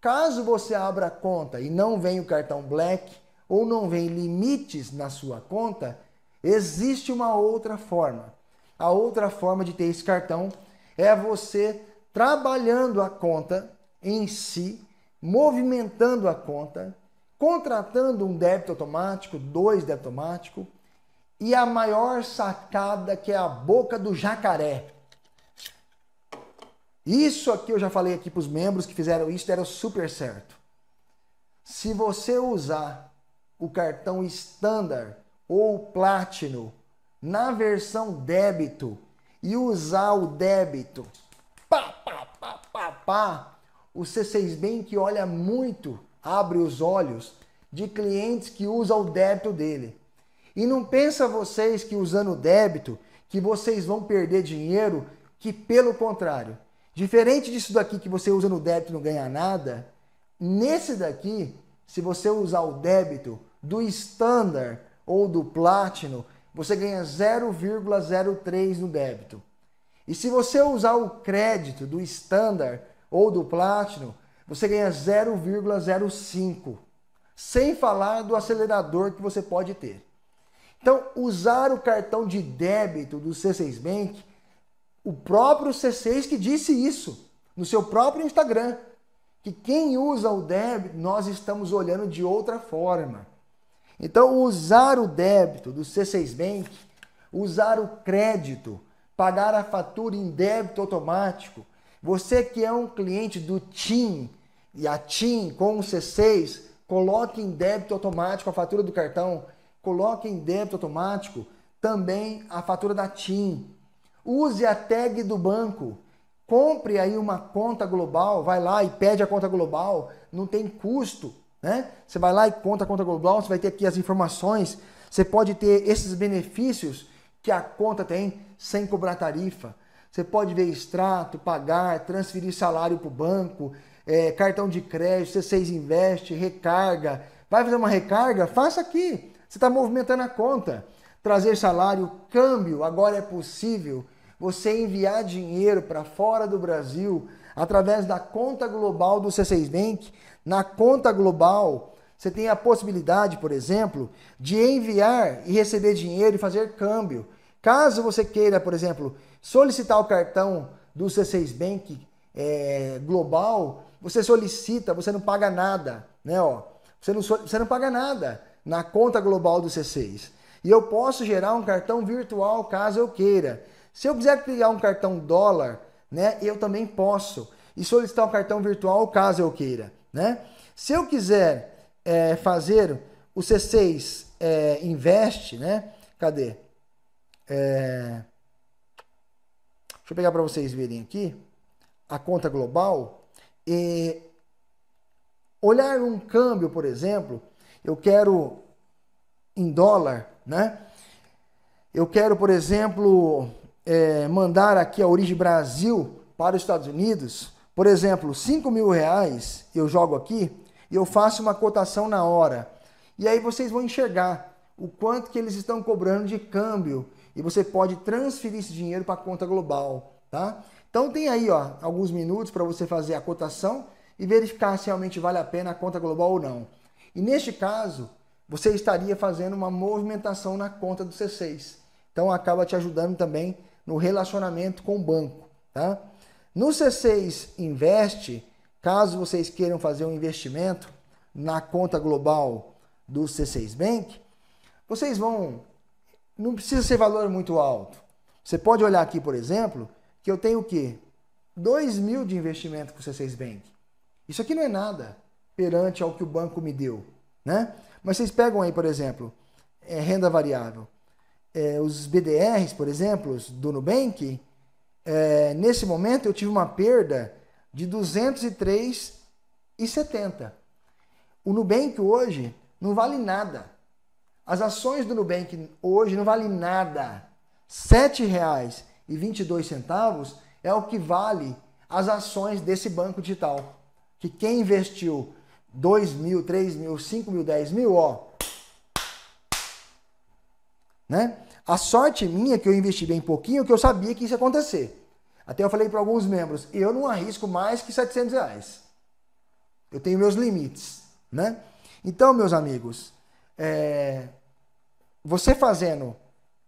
Caso você abra a conta e não vem o cartão Black ou não vem limites na sua conta, existe uma outra forma. A outra forma de ter esse cartão é você trabalhando a conta em si, movimentando a conta, contratando um débito automático, dois débito automático, e a maior sacada que é a boca do jacaré. Isso aqui eu já falei aqui para os membros que fizeram isso, era super certo. Se você usar o cartão standard ou platino na versão débito e usar o débito, pá, pá, pá, pá, pá, o C6 Bank olha muito, abre os olhos de clientes que usam o débito dele. E não pensa vocês que usando débito, que vocês vão perder dinheiro, que pelo contrário. Diferente disso daqui que você usa no débito e não ganha nada, nesse daqui, se você usar o débito do standard ou do platino, você ganha 0,03 no débito. E se você usar o crédito do standard ou do platino, você ganha 0,05. Sem falar do acelerador que você pode ter. Então, usar o cartão de débito do C6 Bank, o próprio C6 que disse isso no seu próprio Instagram, que quem usa o débito, nós estamos olhando de outra forma. Então, usar o débito do C6 Bank, usar o crédito, pagar a fatura em débito automático. Você que é um cliente do TIM e a TIM com o C6, coloque em débito automático a fatura do cartão Coloque em débito automático também a fatura da TIM. Use a tag do banco. Compre aí uma conta global, vai lá e pede a conta global, não tem custo, né? Você vai lá e conta a conta global, você vai ter aqui as informações, você pode ter esses benefícios que a conta tem sem cobrar tarifa. Você pode ver extrato, pagar, transferir salário para o banco, é, cartão de crédito, C6 Invest, recarga. Vai fazer uma recarga? Faça aqui. Você está movimentando a conta. Trazer salário, câmbio, agora é possível. Você enviar dinheiro para fora do Brasil através da conta global do C6 Bank. Na conta global, você tem a possibilidade, por exemplo, de enviar e receber dinheiro e fazer câmbio. Caso você queira, por exemplo, solicitar o cartão do C6 Bank é, global, você solicita, você não paga nada, né? Ó, você, não, você não paga nada na conta global do C6. E eu posso gerar um cartão virtual caso eu queira. Se eu quiser criar um cartão dólar, né, eu também posso. E solicitar um cartão virtual caso eu queira. Né? Se eu quiser é, fazer o C6 é, Invest, né? Cadê? É... Deixa eu pegar para vocês verem aqui a conta global. E olhar um câmbio, por exemplo, eu quero em dólar, né? Eu quero, por exemplo, é, mandar aqui a Origem Brasil para os Estados Unidos, por exemplo, 5 mil reais, eu jogo aqui e eu faço uma cotação na hora. E aí vocês vão enxergar o quanto que eles estão cobrando de câmbio e você pode transferir esse dinheiro para a conta global, tá? Então tem aí, ó, alguns minutos para você fazer a cotação e verificar se realmente vale a pena a conta global ou não. E neste caso, você estaria fazendo uma movimentação na conta do C6. Então acaba te ajudando também no relacionamento com o banco, tá? No C6 Invest, caso vocês queiram fazer um investimento na conta global do C6 Bank, vocês vão não precisa ser valor muito alto. Você pode olhar aqui, por exemplo, que eu tenho o quê? 2 mil de investimento com o C6 Bank. Isso aqui não é nada perante ao que o banco me deu. Né? Mas vocês pegam aí, por exemplo, é, renda variável. É, os BDRs, por exemplo, do Nubank, é, nesse momento eu tive uma perda de 203,70. O Nubank hoje não vale nada. As ações do Nubank hoje não valem nada. R$ 7,22 é o que vale as ações desse banco digital. Que quem investiu 2 mil, 3 mil, 5 mil, 10 mil, ó. Né? A sorte minha é que eu investi bem pouquinho, que eu sabia que isso ia acontecer. Até eu falei para alguns membros, eu não arrisco mais que 700 reais. Eu tenho meus limites, né? Então, meus amigos, é... você fazendo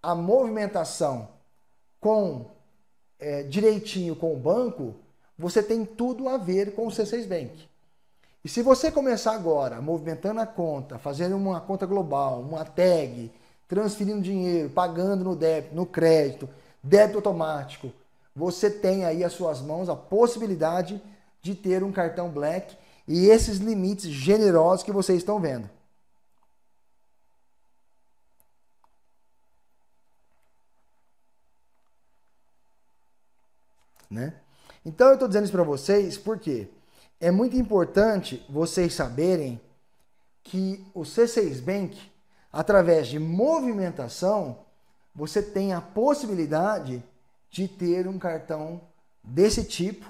a movimentação com é, direitinho com o banco, você tem tudo a ver com o C6 Bank. E se você começar agora movimentando a conta, fazendo uma conta global, uma tag, transferindo dinheiro, pagando no débito, no crédito, débito automático, você tem aí às suas mãos a possibilidade de ter um cartão Black e esses limites generosos que vocês estão vendo. Né? Então eu estou dizendo isso para vocês porque quê? é muito importante vocês saberem que o C6 Bank, através de movimentação, você tem a possibilidade de ter um cartão desse tipo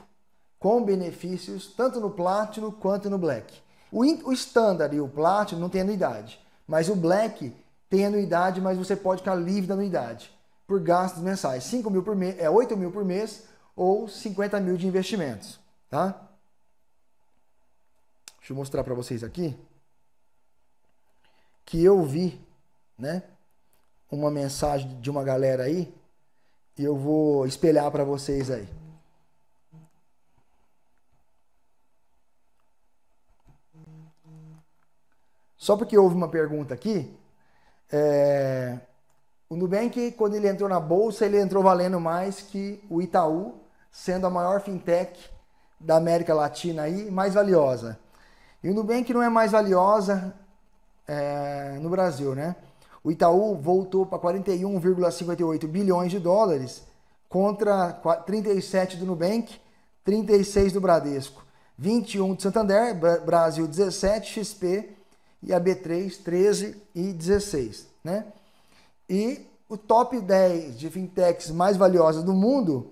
com benefícios tanto no Platinum quanto no Black. O standard e o Platinum não tem anuidade, mas o Black tem anuidade, mas você pode ficar livre da anuidade por gastos mensais, 5 mil por mês, é 8 mil por mês ou 50 mil de investimentos, tá? Deixa eu mostrar para vocês aqui que eu vi, né, uma mensagem de uma galera aí e eu vou espelhar para vocês aí. Só porque houve uma pergunta aqui, é, o Nubank, quando ele entrou na bolsa, ele entrou valendo mais que o Itaú, sendo a maior fintech da América Latina aí, mais valiosa. E o Nubank não é mais valiosa é, no Brasil, né? O Itaú voltou para 41,58 bilhões de dólares contra 37 do Nubank, 36 do Bradesco, 21 do Santander, Brasil 17, XP e a B3 13 e 16, né? E o top 10 de fintechs mais valiosas do mundo,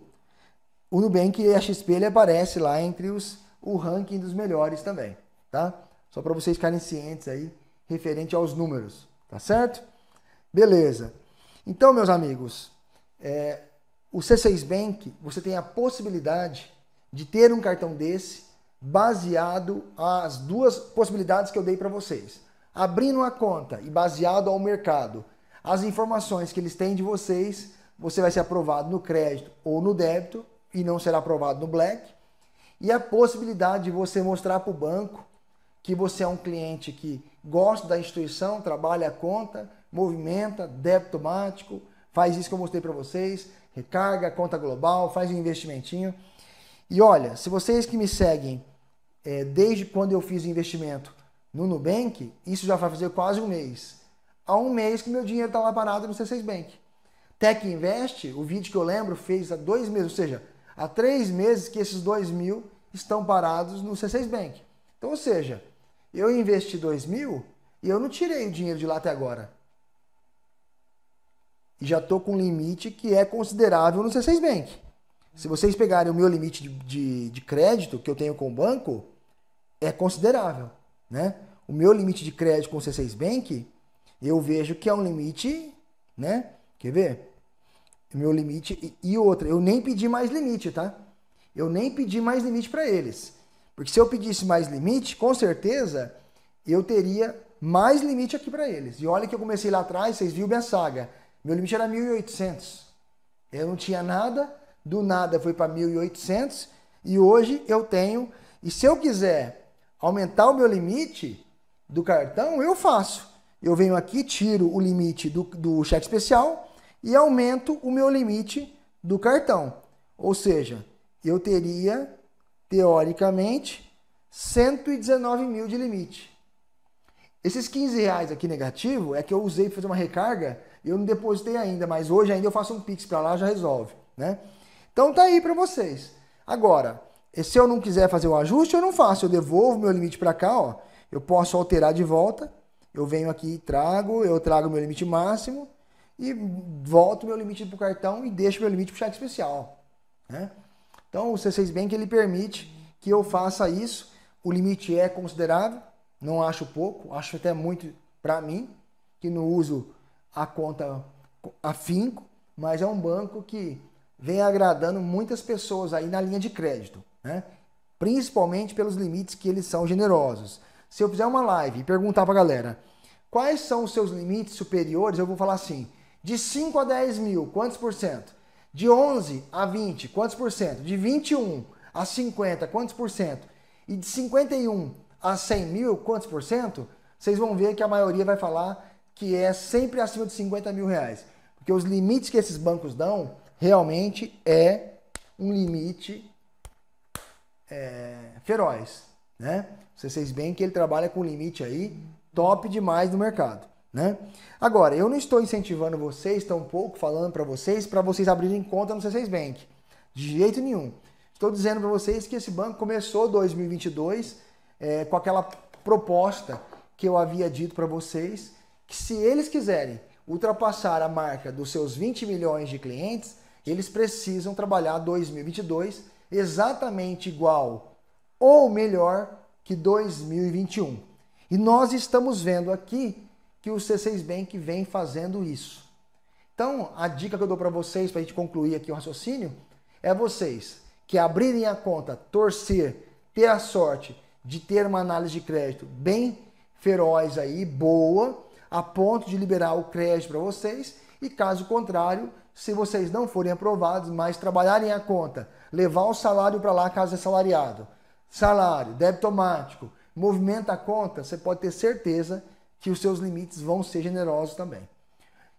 o Nubank e a XP ele aparece lá entre os, o ranking dos melhores também tá? Só para vocês ficarem cientes aí, referente aos números, tá certo? Beleza. Então, meus amigos, é, o C6 Bank, você tem a possibilidade de ter um cartão desse baseado às duas possibilidades que eu dei para vocês. Abrindo uma conta e baseado ao mercado, as informações que eles têm de vocês, você vai ser aprovado no crédito ou no débito e não será aprovado no black. E a possibilidade de você mostrar para o banco que você é um cliente que gosta da instituição, trabalha a conta, movimenta, débito automático, faz isso que eu mostrei para vocês, recarga, a conta global, faz um investimentinho. E olha, se vocês que me seguem é, desde quando eu fiz o investimento no Nubank, isso já vai fazer quase um mês. Há um mês que meu dinheiro está lá parado no C6 Bank. Tech Invest, o vídeo que eu lembro, fez há dois meses, ou seja, há três meses que esses dois mil estão parados no C6 Bank. Então, ou seja, eu investi 2 mil e eu não tirei o dinheiro de lá até agora. E já estou com um limite que é considerável no C6 Bank. Se vocês pegarem o meu limite de, de, de crédito que eu tenho com o banco, é considerável. Né? O meu limite de crédito com o C6 Bank, eu vejo que é um limite, né? Quer ver? meu limite e, outra, eu nem pedi mais limite, tá? Eu nem pedi mais limite para eles. Porque se eu pedisse mais limite, com certeza eu teria mais limite aqui para eles. E olha que eu comecei lá atrás, vocês viram minha saga. Meu limite era 1.800. Eu não tinha nada, do nada foi para 1.800 e hoje eu tenho. E se eu quiser aumentar o meu limite do cartão, eu faço. Eu venho aqui, tiro o limite do, do cheque especial e aumento o meu limite do cartão. Ou seja, eu teria teoricamente, 119 mil de limite. Esses 15 reais aqui negativo é que eu usei para fazer uma recarga e eu não depositei ainda, mas hoje ainda eu faço um Pix para lá já resolve, né? Então tá aí para vocês. Agora, se eu não quiser fazer o ajuste, eu não faço, eu devolvo meu limite para cá, ó. Eu posso alterar de volta. Eu venho aqui e trago, eu trago meu limite máximo e volto meu limite para o cartão e deixo meu limite para o cheque especial, né? Então o C6 Bank ele permite que eu faça isso. O limite é considerável, não acho pouco, acho até muito para mim, que não uso a conta afinco, mas é um banco que vem agradando muitas pessoas aí na linha de crédito, né? principalmente pelos limites que eles são generosos. Se eu fizer uma live e perguntar para a galera quais são os seus limites superiores, eu vou falar assim, de 5 a 10 mil, quantos por cento? De 11 a 20, quantos por cento? De 21 a 50, quantos por cento? E de 51 a 100 mil, quantos por cento? Vocês vão ver que a maioria vai falar que é sempre acima de 50 mil reais. Porque os limites que esses bancos dão realmente é um limite é, feroz. Né? Vocês veem que ele trabalha com limite aí top demais no mercado. Né? Agora, eu não estou incentivando vocês, tampouco falando para vocês, para vocês abrirem conta no C6 Bank. De jeito nenhum. Estou dizendo para vocês que esse banco começou 2022 é, com aquela proposta que eu havia dito para vocês, que se eles quiserem ultrapassar a marca dos seus 20 milhões de clientes, eles precisam trabalhar 2022 exatamente igual ou melhor que 2021. E nós estamos vendo aqui que o C6 Bank vem fazendo isso. Então, a dica que eu dou para vocês, para a gente concluir aqui o raciocínio, é vocês que abrirem a conta, torcer, ter a sorte de ter uma análise de crédito bem feroz aí, boa, a ponto de liberar o crédito para vocês. E caso contrário, se vocês não forem aprovados, mas trabalharem a conta, levar o salário para lá caso é salariado, salário, débito automático, movimenta a conta, você pode ter certeza que os seus limites vão ser generosos também.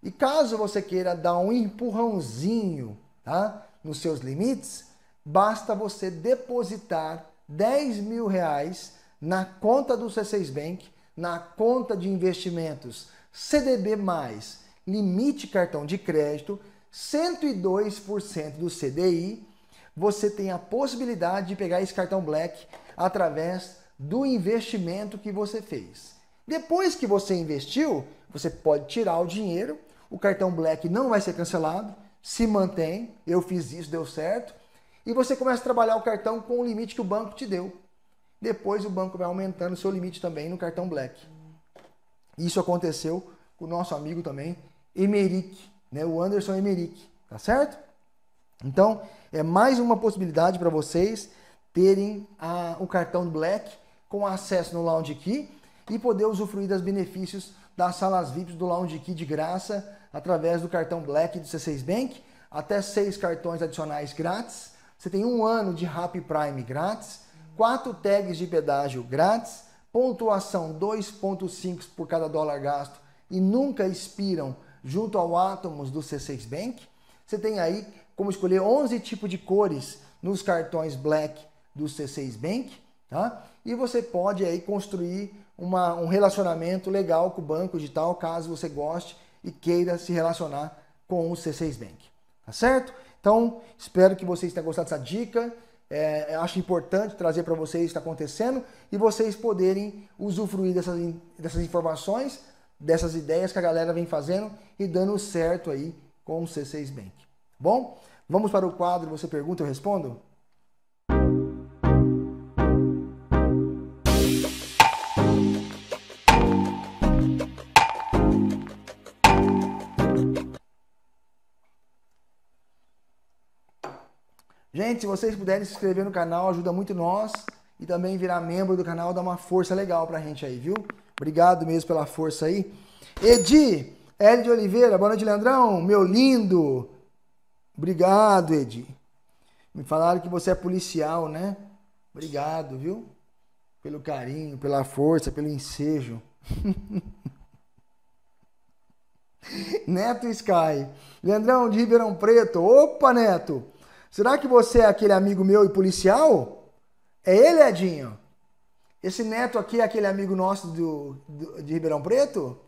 E caso você queira dar um empurrãozinho tá, nos seus limites, basta você depositar 10 mil reais na conta do C6 Bank, na conta de investimentos CDB+, limite cartão de crédito, 102% do CDI, você tem a possibilidade de pegar esse cartão Black através do investimento que você fez. Depois que você investiu, você pode tirar o dinheiro, o cartão Black não vai ser cancelado, se mantém, eu fiz isso, deu certo, e você começa a trabalhar o cartão com o limite que o banco te deu. Depois o banco vai aumentando o seu limite também no cartão Black. Isso aconteceu com o nosso amigo também, Emerick, né? o Anderson Emerick, tá certo? Então, é mais uma possibilidade para vocês terem a, o cartão Black com acesso no Lounge Key e poder usufruir dos benefícios das salas VIPs do Lounge Key de graça através do cartão Black do C6 Bank, até seis cartões adicionais grátis. Você tem um ano de Rap Prime grátis, quatro tags de pedágio grátis, pontuação 2.5 por cada dólar gasto e nunca expiram junto ao Atomos do C6 Bank. Você tem aí como escolher 11 tipos de cores nos cartões Black do C6 Bank, tá? E você pode aí construir uma, um relacionamento legal com o banco digital, caso você goste e queira se relacionar com o C6 Bank. Tá certo? Então, espero que vocês tenham gostado dessa dica. É, acho importante trazer para vocês o que está acontecendo e vocês poderem usufruir dessas, dessas informações, dessas ideias que a galera vem fazendo e dando certo aí com o C6 Bank. Tá bom, vamos para o quadro Você Pergunta, Eu Respondo? Gente, se vocês puderem se inscrever no canal, ajuda muito nós e também virar membro do canal, dá uma força legal pra gente aí, viu? Obrigado mesmo pela força aí. Edi, L de Oliveira, boa noite, Leandrão, meu lindo. Obrigado, Edi. Me falaram que você é policial, né? Obrigado, viu? Pelo carinho, pela força, pelo ensejo. Neto Sky. Leandrão de Ribeirão Preto. Opa, Neto! Será que você é aquele amigo meu e policial? É ele, Edinho? Esse neto aqui é aquele amigo nosso do, do de Ribeirão Preto?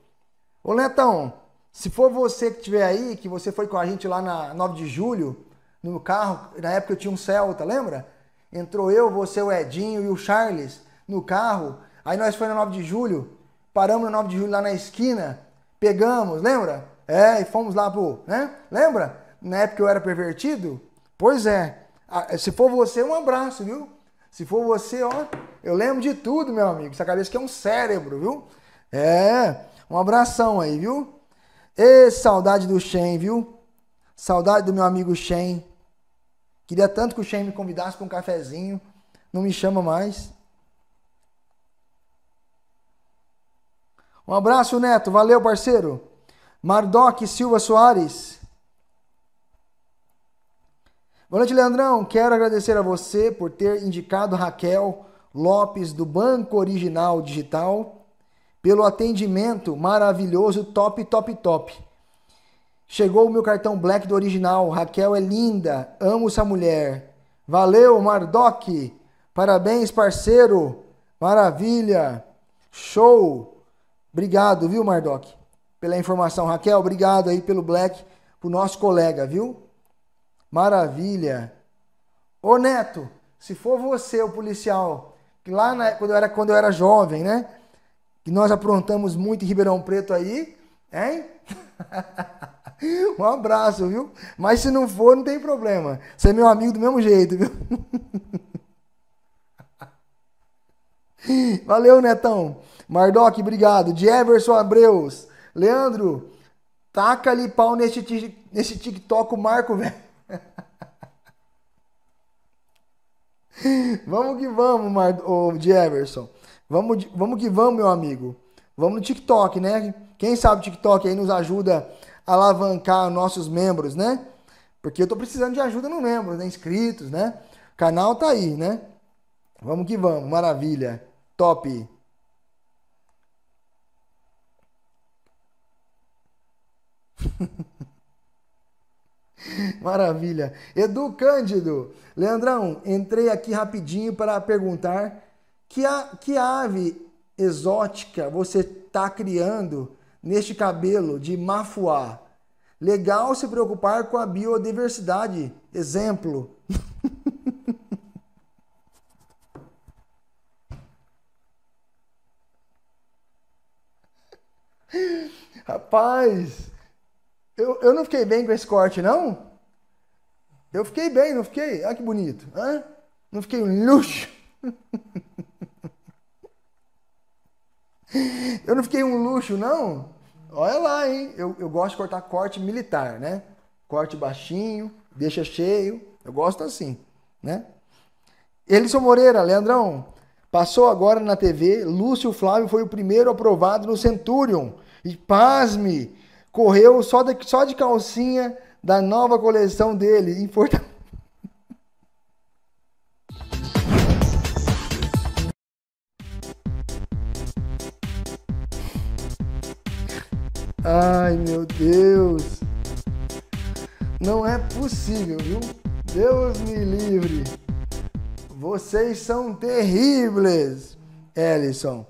Ô, Netão, se for você que estiver aí, que você foi com a gente lá na 9 de julho, no carro, na época eu tinha um Celta, lembra? Entrou eu, você, o Edinho e o Charles no carro. Aí nós foi na 9 de julho, paramos na 9 de julho lá na esquina, pegamos, lembra? É, e fomos lá pro, né? Lembra? Na época eu era pervertido, Pois é. Ah, se for você, um abraço, viu? Se for você, ó, eu lembro de tudo, meu amigo. Essa cabeça aqui é um cérebro, viu? É, um abração aí, viu? E saudade do Shen, viu? Saudade do meu amigo Shen. Queria tanto que o Shen me convidasse para um cafezinho. Não me chama mais. Um abraço, Neto. Valeu, parceiro. Mardoc Silva Soares. Boa noite, Leandrão. Quero agradecer a você por ter indicado Raquel Lopes do Banco Original Digital pelo atendimento maravilhoso, top, top, top. Chegou o meu cartão Black do original. Raquel é linda, amo essa mulher. Valeu, Mardoc. Parabéns, parceiro. Maravilha. Show. Obrigado, viu, Mardoc, pela informação. Raquel, obrigado aí pelo Black pro nosso colega, viu? Maravilha. Ô Neto, se for você, o policial, que lá na, quando, eu era, quando eu era jovem, né? Que nós aprontamos muito em Ribeirão Preto aí, hein? um abraço, viu? Mas se não for, não tem problema. Você é meu amigo do mesmo jeito, viu? Valeu, Netão. Mardoc, obrigado. Jefferson Abreus. Leandro, taca ali pau nesse, nesse TikTok, o Marco, velho. vamos que vamos, Mar... Ô, Vamos, vamos que vamos, meu amigo. Vamos no TikTok, né? Quem sabe o TikTok aí nos ajuda a alavancar nossos membros, né? Porque eu tô precisando de ajuda no membro, né? Inscritos, né? O canal tá aí, né? Vamos que vamos, maravilha. Top. Maravilha. Edu Cândido. Leandrão, entrei aqui rapidinho para perguntar que, a, que ave exótica você está criando neste cabelo de mafuá. Legal se preocupar com a biodiversidade. Exemplo. Rapaz, eu, eu não fiquei bem com esse corte, não? Eu fiquei bem, não fiquei? Olha que bonito. Hã? Não fiquei um luxo. eu não fiquei um luxo, não? Olha lá, hein? Eu, eu gosto de cortar corte militar, né? Corte baixinho, deixa cheio. Eu gosto assim, né? Elison Moreira, Leandrão, passou agora na TV. Lúcio Flávio foi o primeiro aprovado no Centurion. E pasme, correu só de, só de calcinha da nova coleção dele em Fortaleza. Ai, meu Deus. Não é possível, viu? Deus me livre. Vocês são terríveis, Ellison.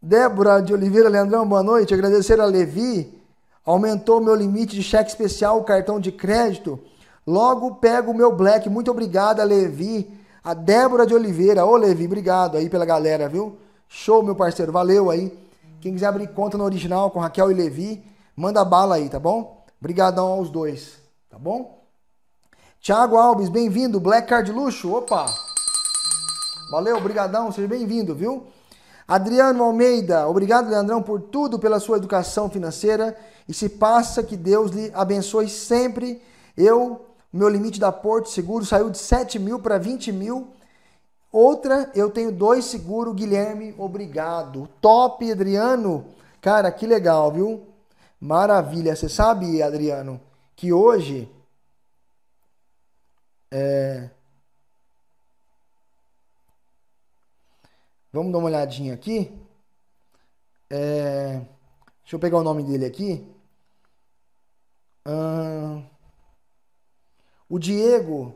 Débora de Oliveira Leandrão, boa noite. Agradecer a Levi aumentou meu limite de cheque especial, o cartão de crédito. Logo pego o meu black. Muito obrigado a Levi, a Débora de Oliveira. Ô Levi, obrigado aí pela galera, viu? Show, meu parceiro, valeu aí. Quem quiser abrir conta no original com Raquel e Levi, manda bala aí, tá bom? Obrigadão aos dois, tá bom? Tiago Alves, bem-vindo, Black Card Luxo, opa! Valeu, obrigadão, seja bem-vindo, viu? Adriano Almeida, obrigado, Leandrão, por tudo, pela sua educação financeira e se passa que Deus lhe abençoe sempre. Eu, meu limite da Porto Seguro saiu de 7 mil para 20 mil. Outra, eu tenho dois seguro, Guilherme, obrigado. Top, Adriano. Cara, que legal, viu? Maravilha. Você sabe, Adriano, que hoje é... Vamos dar uma olhadinha aqui. É... Deixa eu pegar o nome dele aqui. Ah, o Diego,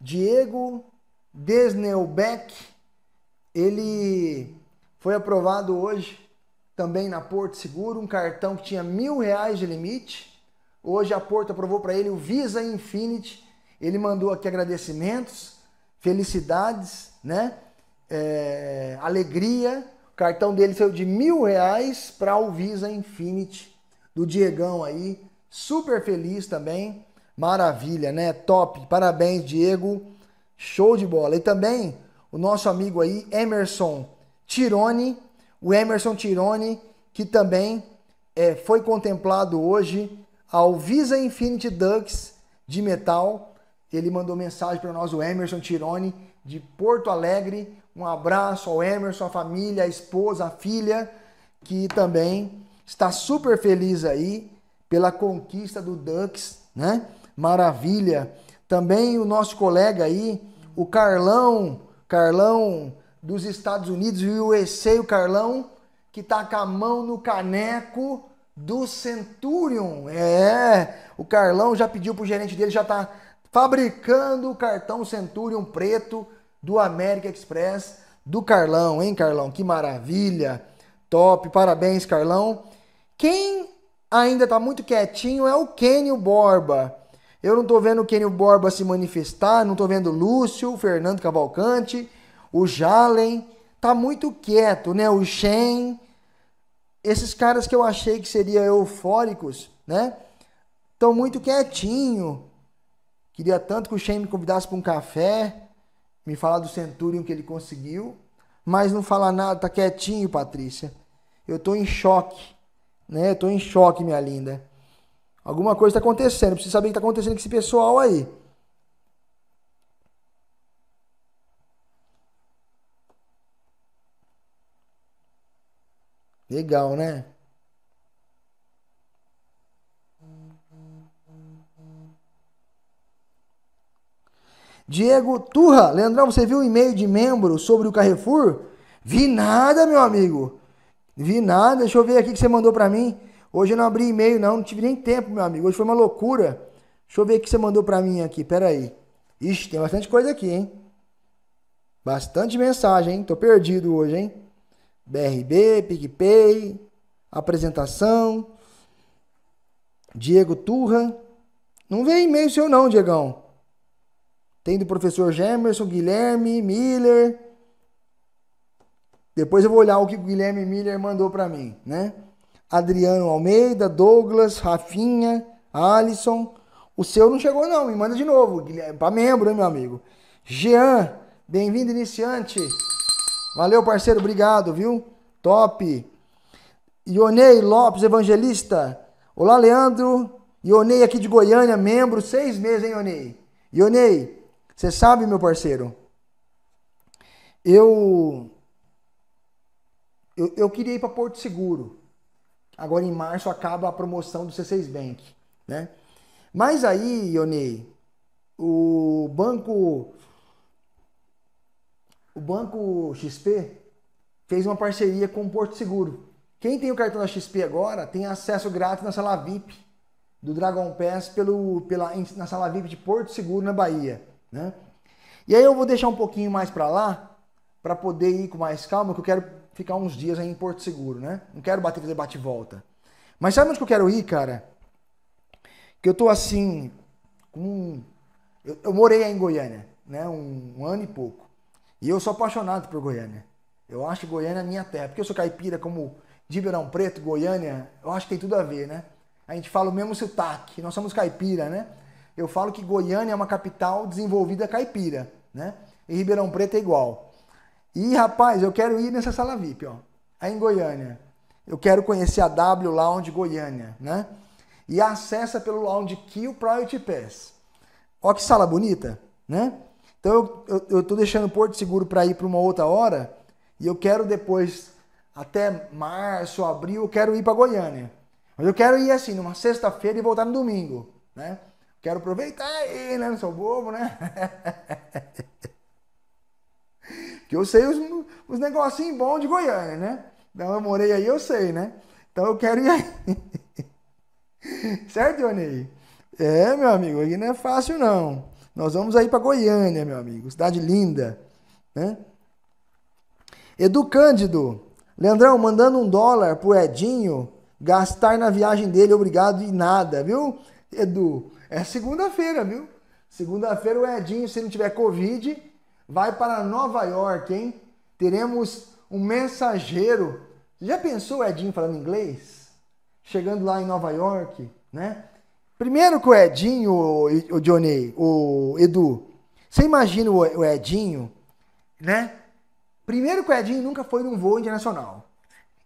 Diego Desneubeck, ele foi aprovado hoje também na Porto Seguro, um cartão que tinha mil reais de limite. Hoje a Porto aprovou para ele o Visa Infinity. Ele mandou aqui agradecimentos, felicidades, né? É, alegria. O cartão dele saiu de mil reais para o Visa Infinity do Diegão aí super feliz também. Maravilha, né? Top. Parabéns, Diego. Show de bola. E também o nosso amigo aí, Emerson Tirone. O Emerson Tirone, que também é, foi contemplado hoje ao Visa Infinity Ducks de metal. Ele mandou mensagem para nós, o Emerson Tirone, de Porto Alegre. Um abraço ao Emerson, a família, a esposa, a filha, que também está super feliz aí pela conquista do Ducks, né? Maravilha. Também o nosso colega aí, o Carlão, Carlão dos Estados Unidos e o Carlão, que tá com a mão no caneco do Centurion. É, o Carlão já pediu pro gerente dele, já tá fabricando o cartão Centurion preto do América Express do Carlão, hein, Carlão? Que maravilha! Top, parabéns, Carlão. Quem ainda está muito quietinho é o Kenny Borba. Eu não estou vendo o Kênio Borba se manifestar, não estou vendo o Lúcio, o Fernando Cavalcante, o Jalen. Tá muito quieto, né? O Shen. Esses caras que eu achei que seriam eufóricos, né? Estão muito quietinho. Queria tanto que o Shen me convidasse para um café, me falar do Centurion que ele conseguiu, mas não fala nada, tá quietinho, Patrícia. Eu tô em choque né? Eu tô em choque, minha linda. Alguma coisa está acontecendo. Preciso saber o que está acontecendo com esse pessoal aí. Legal, né? Diego Turra, Leandrão, você viu o um e-mail de membro sobre o Carrefour? Vi nada, meu amigo. Vi nada. Deixa eu ver aqui que você mandou para mim. Hoje eu não abri e-mail, não. Não tive nem tempo, meu amigo. Hoje foi uma loucura. Deixa eu ver o que você mandou para mim aqui. Pera aí. Ixi, tem bastante coisa aqui, hein? Bastante mensagem, hein? Tô perdido hoje, hein? BRB, PicPay, apresentação. Diego Turra. Não vem e-mail seu não, Diegão. Tem do professor Gemerson, Guilherme, Miller, depois eu vou olhar o que o Guilherme Miller mandou para mim, né? Adriano Almeida, Douglas, Rafinha, Alisson. O seu não chegou não, me manda de novo, para membro, hein, meu amigo. Jean, bem-vindo iniciante. Valeu, parceiro, obrigado, viu? Top. Ionei Lopes, evangelista. Olá, Leandro. Ionei aqui de Goiânia, membro, seis meses, hein, Ionei? Ionei, você sabe, meu parceiro, eu eu, eu queria ir para Porto Seguro. Agora em março acaba a promoção do C6 Bank, né? Mas aí, Ionei, o banco o banco XP fez uma parceria com o Porto Seguro. Quem tem o cartão da XP agora tem acesso grátis na sala VIP do Dragon Pass pelo, pela, na sala VIP de Porto Seguro, na Bahia. Né? E aí eu vou deixar um pouquinho mais para lá, para poder ir com mais calma, que eu quero ficar uns dias aí em Porto Seguro, né? Não quero bater, fazer bate volta. Mas sabe onde que eu quero ir, cara? Que eu tô assim, com... Eu, eu morei aí em Goiânia, né? Um, um, ano e pouco. E eu sou apaixonado por Goiânia. Eu acho Goiânia a minha terra. Porque eu sou caipira, como de Ribeirão Preto, Goiânia, eu acho que tem tudo a ver, né? A gente fala o mesmo sotaque, nós somos caipira, né? Eu falo que Goiânia é uma capital desenvolvida caipira, né? E Ribeirão Preto é igual. E rapaz, eu quero ir nessa sala VIP, ó. Aí é em Goiânia. Eu quero conhecer a W Lounge Goiânia, né? E acessa pelo Lounge Kill Priority Pass. Ó que sala bonita, né? Então eu, eu, eu tô deixando o Porto Seguro para ir para uma outra hora e eu quero depois, até março, abril, eu quero ir para Goiânia. Mas eu quero ir assim, numa sexta-feira e voltar no domingo, né? Quero aproveitar aí, né? Não sou bobo, né? Que eu sei os, os negocinhos bons de Goiânia, né? Então eu morei aí, eu sei, né? Então eu quero ir aí. certo, Ionei? É, meu amigo, aí não é fácil não. Nós vamos aí para Goiânia, meu amigo. Cidade linda, né? Edu Cândido. Leandrão, mandando um dólar pro Edinho gastar na viagem dele, obrigado e nada, viu? Edu, é segunda-feira, viu? Segunda-feira o Edinho, se não tiver Covid, vai para Nova York, hein? Teremos um mensageiro. Já pensou o Edinho falando inglês? Chegando lá em Nova York, né? Primeiro que o Edinho, o Johnny, o Edu, você imagina o Edinho, né? Primeiro que o Edinho nunca foi num voo internacional.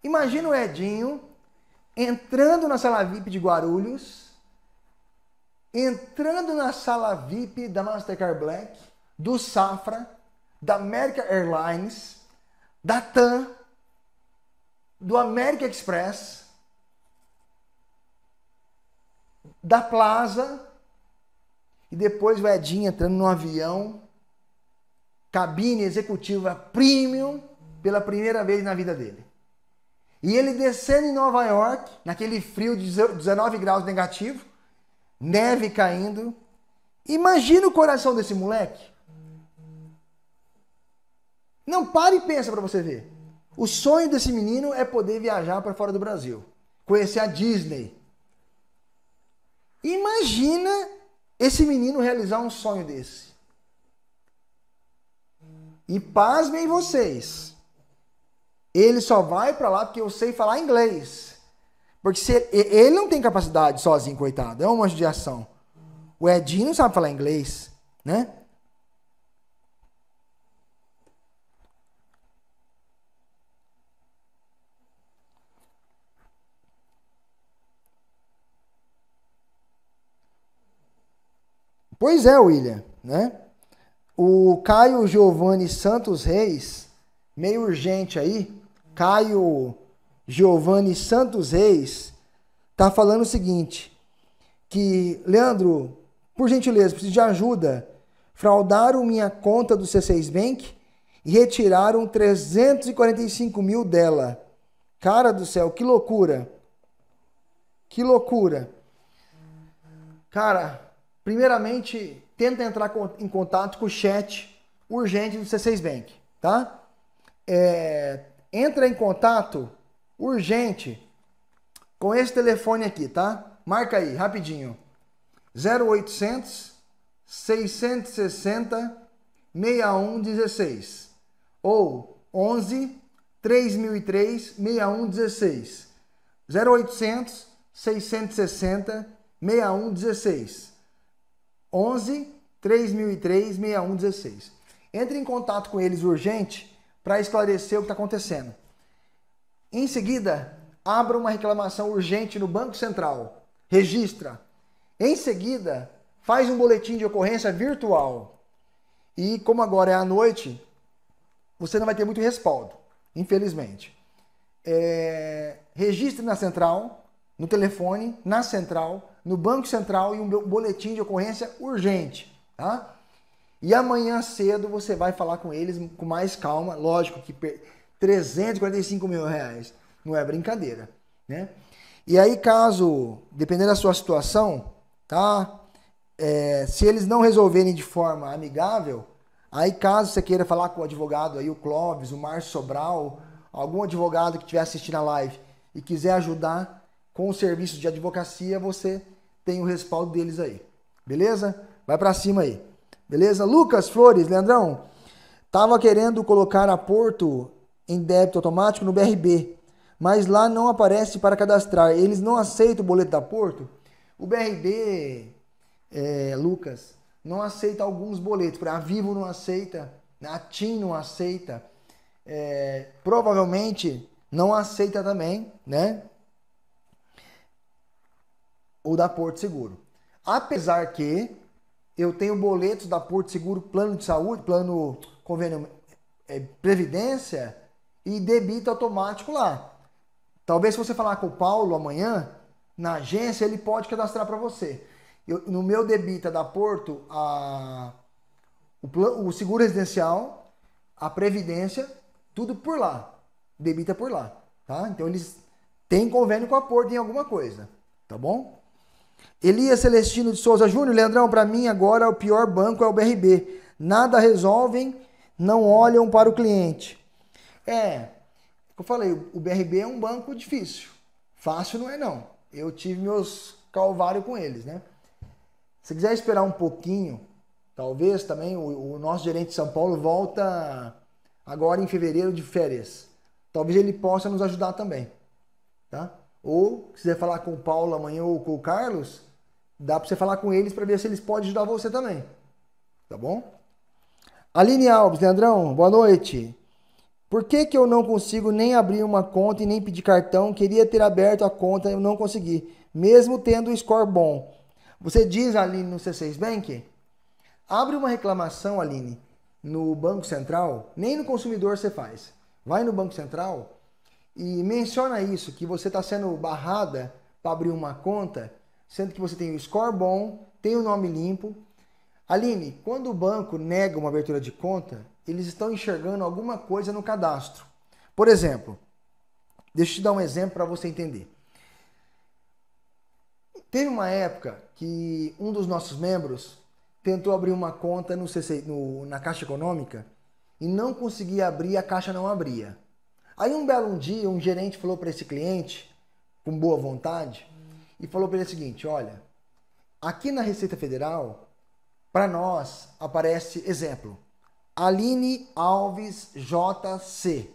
Imagina o Edinho entrando na sala VIP de Guarulhos, entrando na sala VIP da Mastercard Black, do Safra, da American Airlines, da TAM, do American Express, da Plaza, e depois o Edinho entrando no avião, cabine executiva premium, pela primeira vez na vida dele. E ele descendo em Nova York, naquele frio de 19 graus negativo, neve caindo. Imagina o coração desse moleque. Não, para e pensa para você ver. O sonho desse menino é poder viajar para fora do Brasil, conhecer a Disney. Imagina esse menino realizar um sonho desse. E pasmem vocês. Ele só vai para lá porque eu sei falar inglês. Porque ele, ele, não tem capacidade sozinho, coitado. É uma ação. O Edinho não sabe falar inglês, né? Pois é, William, né? O Caio Giovanni Santos Reis, meio urgente aí, Caio Giovanni Santos Reis, tá falando o seguinte, que, Leandro, por gentileza, preciso de ajuda. Fraudaram minha conta do C6 Bank e retiraram 345 mil dela. Cara do céu, que loucura. Que loucura. Cara, primeiramente, tenta entrar em contato com o chat urgente do C6 Bank, tá? É, entra em contato urgente com esse telefone aqui, tá? Marca aí, rapidinho. 0800 660 6116 ou 11 3003 6116 0800 660 6116 11 3003 6116. Entre em contato com eles urgente para esclarecer o que está acontecendo. Em seguida, abra uma reclamação urgente no Banco Central. Registra. Em seguida, faz um boletim de ocorrência virtual. E como agora é à noite, você não vai ter muito respaldo, infelizmente. É... Registre na central, no telefone, na central, no Banco Central e um boletim de ocorrência urgente, tá? E amanhã cedo você vai falar com eles com mais calma, lógico que 345 mil reais não é brincadeira, né? E aí caso, dependendo da sua situação, tá? É, se eles não resolverem de forma amigável, aí caso você queira falar com o advogado aí, o Clóvis, o Márcio Sobral, algum advogado que estiver assistindo a live e quiser ajudar com o serviço de advocacia, você tem o respaldo deles aí. Beleza? Vai para cima aí. Beleza? Lucas Flores, Leandrão, tava querendo colocar a Porto em débito automático no BRB, mas lá não aparece para cadastrar. Eles não aceitam o boleto da Porto? O BRB, é, Lucas, não aceita alguns boletos. A Vivo não aceita, a TIM não aceita. É, provavelmente não aceita também, né? ou da Porto Seguro. Apesar que eu tenho boletos da Porto Seguro, plano de saúde, plano convênio é, previdência e debita automático lá. Talvez se você falar com o Paulo amanhã na agência, ele pode cadastrar para você. Eu, no meu debita da Porto, a, o, o seguro residencial, a previdência, tudo por lá. Debita por lá, tá? Então eles têm convênio com a Porto em alguma coisa, tá bom? Elias Celestino de Souza Júnior, Leandrão, para mim agora é o pior banco é o BRB. Nada resolvem, não olham para o cliente. É, eu falei, o BRB é um banco difícil. Fácil não é não. Eu tive meus calvário com eles, né? Se quiser esperar um pouquinho, talvez também o, o nosso gerente de São Paulo volta agora em fevereiro de férias. Talvez ele possa nos ajudar também, tá? Ou quiser falar com o Paulo amanhã ou com o Carlos, dá para você falar com eles para ver se eles podem ajudar você também. Tá bom? Aline Alves, Leandrão, boa noite. Por que, que eu não consigo nem abrir uma conta e nem pedir cartão? Queria ter aberto a conta e não consegui, mesmo tendo o score bom. Você diz, Aline, no C6 Bank? Abre uma reclamação, Aline, no Banco Central. Nem no consumidor você faz. Vai no Banco Central e menciona isso, que você está sendo barrada para abrir uma conta, sendo que você tem o score bom, tem o nome limpo. Aline, quando o banco nega uma abertura de conta, eles estão enxergando alguma coisa no cadastro. Por exemplo, deixa eu te dar um exemplo para você entender. Teve uma época que um dos nossos membros tentou abrir uma conta no CC, no, na Caixa Econômica e não conseguia abrir, a Caixa não abria. Aí um belo dia, um gerente falou para esse cliente, com boa vontade, e falou para ele o seguinte: olha, aqui na Receita Federal, para nós aparece exemplo. Aline Alves JC.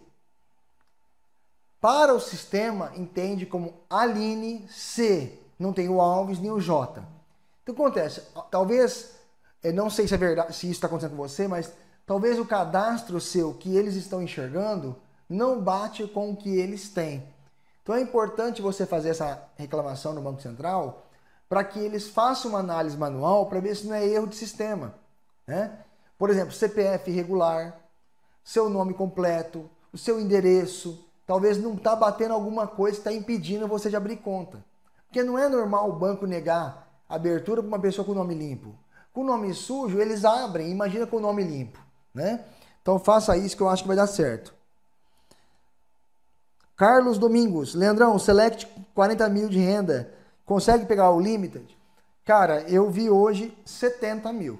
Para o sistema, entende como Aline C. Não tem o Alves nem o J. Então acontece, talvez, eu eh, não sei se é verdade, se isso está acontecendo com você, mas talvez o cadastro seu que eles estão enxergando não bate com o que eles têm. Então é importante você fazer essa reclamação no Banco Central para que eles façam uma análise manual para ver se não é erro de sistema. Né? Por exemplo, CPF regular, seu nome completo, o seu endereço, talvez não está batendo alguma coisa que está impedindo você de abrir conta. Porque não é normal o banco negar abertura para uma pessoa com nome limpo. Com nome sujo, eles abrem, imagina com nome limpo. Né? Então faça isso que eu acho que vai dar certo. Carlos Domingos, Leandrão, Select 40 mil de renda, consegue pegar o Limited? Cara, eu vi hoje 70 mil.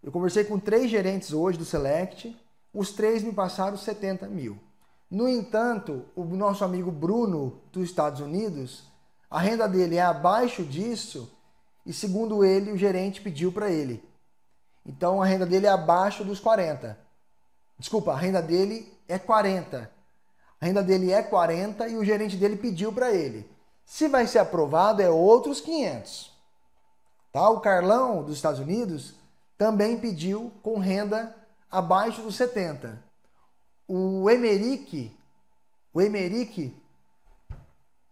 Eu conversei com três gerentes hoje do Select, os três me passaram 70 mil. No entanto, o nosso amigo Bruno, dos Estados Unidos, a renda dele é abaixo disso e, segundo ele, o gerente pediu para ele. Então a renda dele é abaixo dos 40. Desculpa, a renda dele é 40. A renda dele é 40 e o gerente dele pediu para ele. Se vai ser aprovado, é outros 500. Tá? O Carlão dos Estados Unidos também pediu com renda abaixo dos 70. O Emerick, o Emerick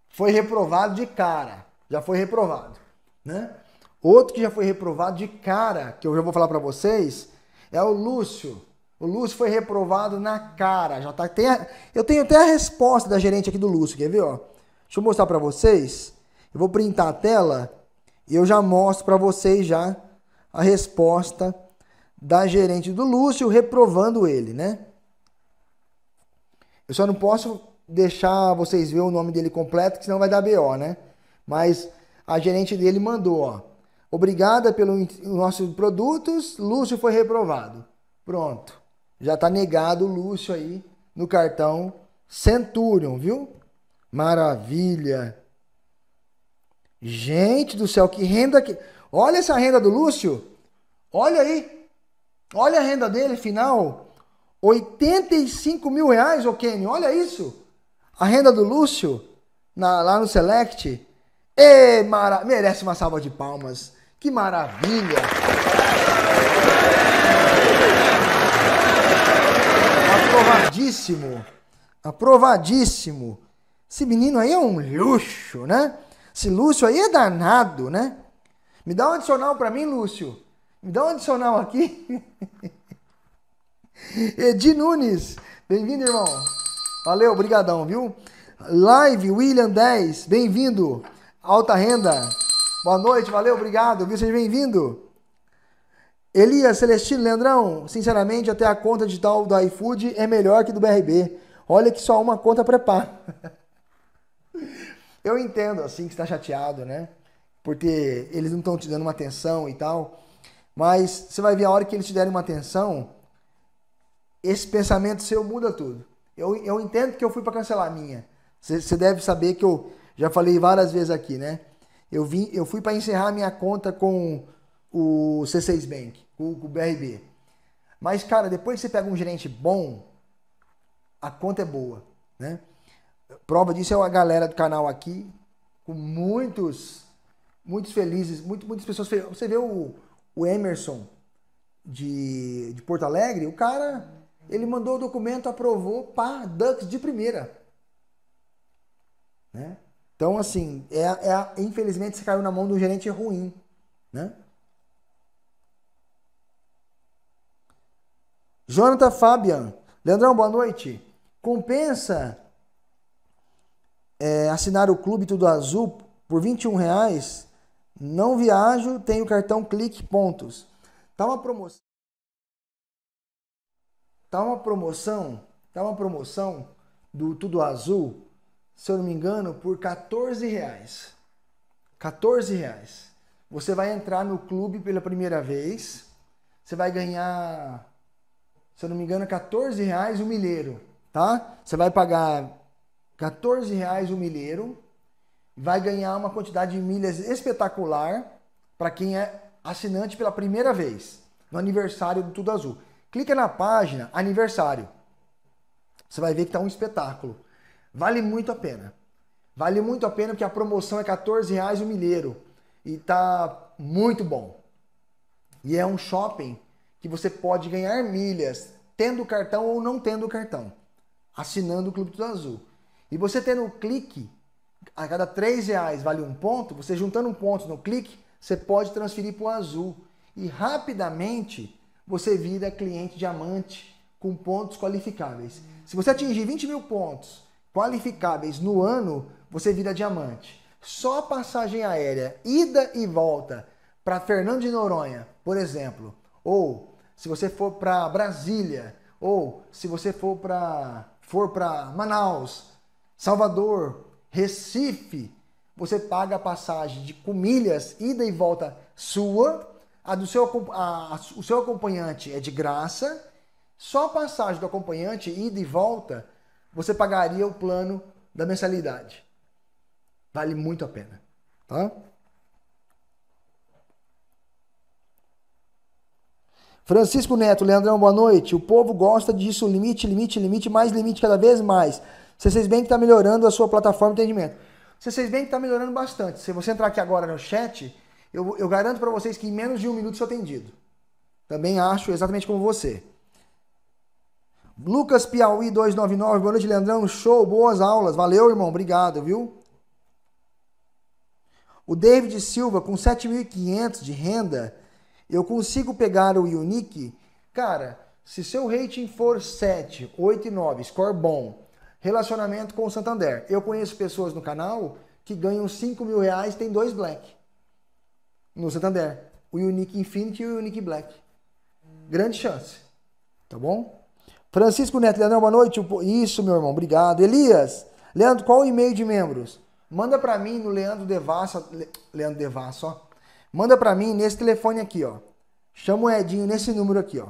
foi reprovado de cara, já foi reprovado, né? Outro que já foi reprovado de cara, que eu já vou falar para vocês, é o Lúcio. O Lúcio foi reprovado na cara. Já tá, tem a, eu tenho até a resposta da gerente aqui do Lúcio, quer ver? Ó? Deixa eu mostrar para vocês. Eu vou printar a tela e eu já mostro para vocês já a resposta da gerente do Lúcio reprovando ele, né? Eu só não posso deixar vocês ver o nome dele completo, que senão vai dar BO, né? Mas a gerente dele mandou, ó. Obrigada pelos nossos produtos, Lúcio foi reprovado. Pronto. Já tá negado o Lúcio aí no cartão Centurion, viu? Maravilha. Gente do céu, que renda que. Olha essa renda do Lúcio. Olha aí. Olha a renda dele, final. 85 mil reais, ô Kenny. Olha isso. A renda do Lúcio na, lá no Select. E mara... Merece uma salva de palmas. Que maravilha. Aprovadíssimo. Aprovadíssimo. Esse menino aí é um luxo, né? Esse Lúcio aí é danado, né? Me dá um adicional para mim, Lúcio. Me dá um adicional aqui. Edi Nunes, bem-vindo, irmão. Valeu, brigadão, viu? Live William 10, bem-vindo. Alta renda. Boa noite, valeu, obrigado, viu? Seja bem-vindo. Elias Celestino Leandrão, sinceramente, até a conta digital do iFood é melhor que do BRB. Olha que só uma conta prepara. Eu entendo, assim, que está chateado, né? Porque eles não estão te dando uma atenção e tal. Mas você vai ver a hora que eles te derem uma atenção, esse pensamento seu muda tudo. Eu, eu entendo que eu fui para cancelar a minha. Você deve saber que eu já falei várias vezes aqui, né? Eu, vim, eu fui para encerrar minha conta com o C6 Bank, o, o BRB. Mas, cara, depois que você pega um gerente bom, a conta é boa, né? Prova disso é a galera do canal aqui, com muitos, muitos felizes, muito, muitas pessoas felizes. Você vê o, o Emerson de, de Porto Alegre, o cara, ele mandou o documento, aprovou, pá, Ducks de primeira. Né? Então, assim, é, é, infelizmente você caiu na mão do gerente ruim, né? Jonathan Fabian. Leandrão, boa noite. Compensa é, assinar o Clube Tudo Azul por 21 reais? Não viajo, tenho cartão Clique Pontos. Tá uma promoção. Tá uma promoção. Tá uma promoção do Tudo Azul, se eu não me engano, por 14 reais. 14 reais. Você vai entrar no clube pela primeira vez. Você vai ganhar se eu não me engano, 14 é reais o milheiro, tá? Você vai pagar 14 reais o milheiro, vai ganhar uma quantidade de milhas espetacular para quem é assinante pela primeira vez, no aniversário do Tudo Azul. Clica na página aniversário. Você vai ver que tá um espetáculo. Vale muito a pena. Vale muito a pena porque a promoção é 14 reais o milheiro e tá muito bom. E é um shopping que você pode ganhar milhas tendo cartão ou não tendo cartão, assinando o Clube Tudo Azul. E você tendo o clique, a cada três reais vale um ponto, você juntando um ponto no clique, você pode transferir para o Azul. E rapidamente você vira cliente diamante com pontos qualificáveis. Se você atingir 20 mil pontos qualificáveis no ano, você vira diamante. Só a passagem aérea, ida e volta para Fernando de Noronha, por exemplo, ou se você for para Brasília ou se você for para for para Manaus, Salvador, Recife, você paga a passagem de comilhas ida e volta sua, a do seu a, a, o seu acompanhante é de graça. Só a passagem do acompanhante ida e volta, você pagaria o plano da mensalidade. Vale muito a pena, tá? Francisco Neto, Leandrão, boa noite. O povo gosta disso, limite, limite, limite, mais limite cada vez mais. C6 Bank está melhorando a sua plataforma de atendimento. C6 Bank está melhorando bastante. Se você entrar aqui agora no chat, eu, eu garanto para vocês que em menos de um minuto sou atendido. Também acho exatamente como você. Lucas Piauí 299, boa noite, Leandrão. Show, boas aulas. Valeu, irmão. Obrigado, viu? O David Silva, com 7.500 de renda, eu consigo pegar o Unique, cara, se seu rating for 7, 8 e 9, score bom, relacionamento com o Santander. Eu conheço pessoas no canal que ganham 5 mil reais e tem dois black no Santander. O Unique Infinity e o Unique Black. Grande chance. Tá bom? Francisco Neto, Leandro, boa noite. Isso, meu irmão, obrigado. Elias, Leandro, qual o e-mail de membros? Manda para mim no Leandro Devassa, Leandro Devassa, ó Manda para mim nesse telefone aqui, ó. Chama o Edinho nesse número aqui, ó.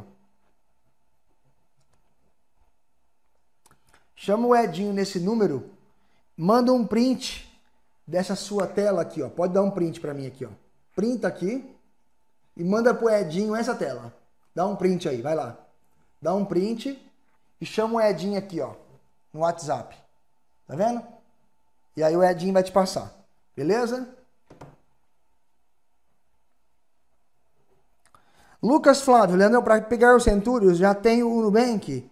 Chama o Edinho nesse número. Manda um print dessa sua tela aqui, ó. Pode dar um print para mim aqui, ó. Printa aqui e manda pro Edinho essa tela. Dá um print aí, vai lá. Dá um print e chama o Edinho aqui, ó, no WhatsApp. Tá vendo? E aí o Edinho vai te passar. Beleza? Lucas Flávio, Leandro, para pegar o Centúrios já tem o Nubank.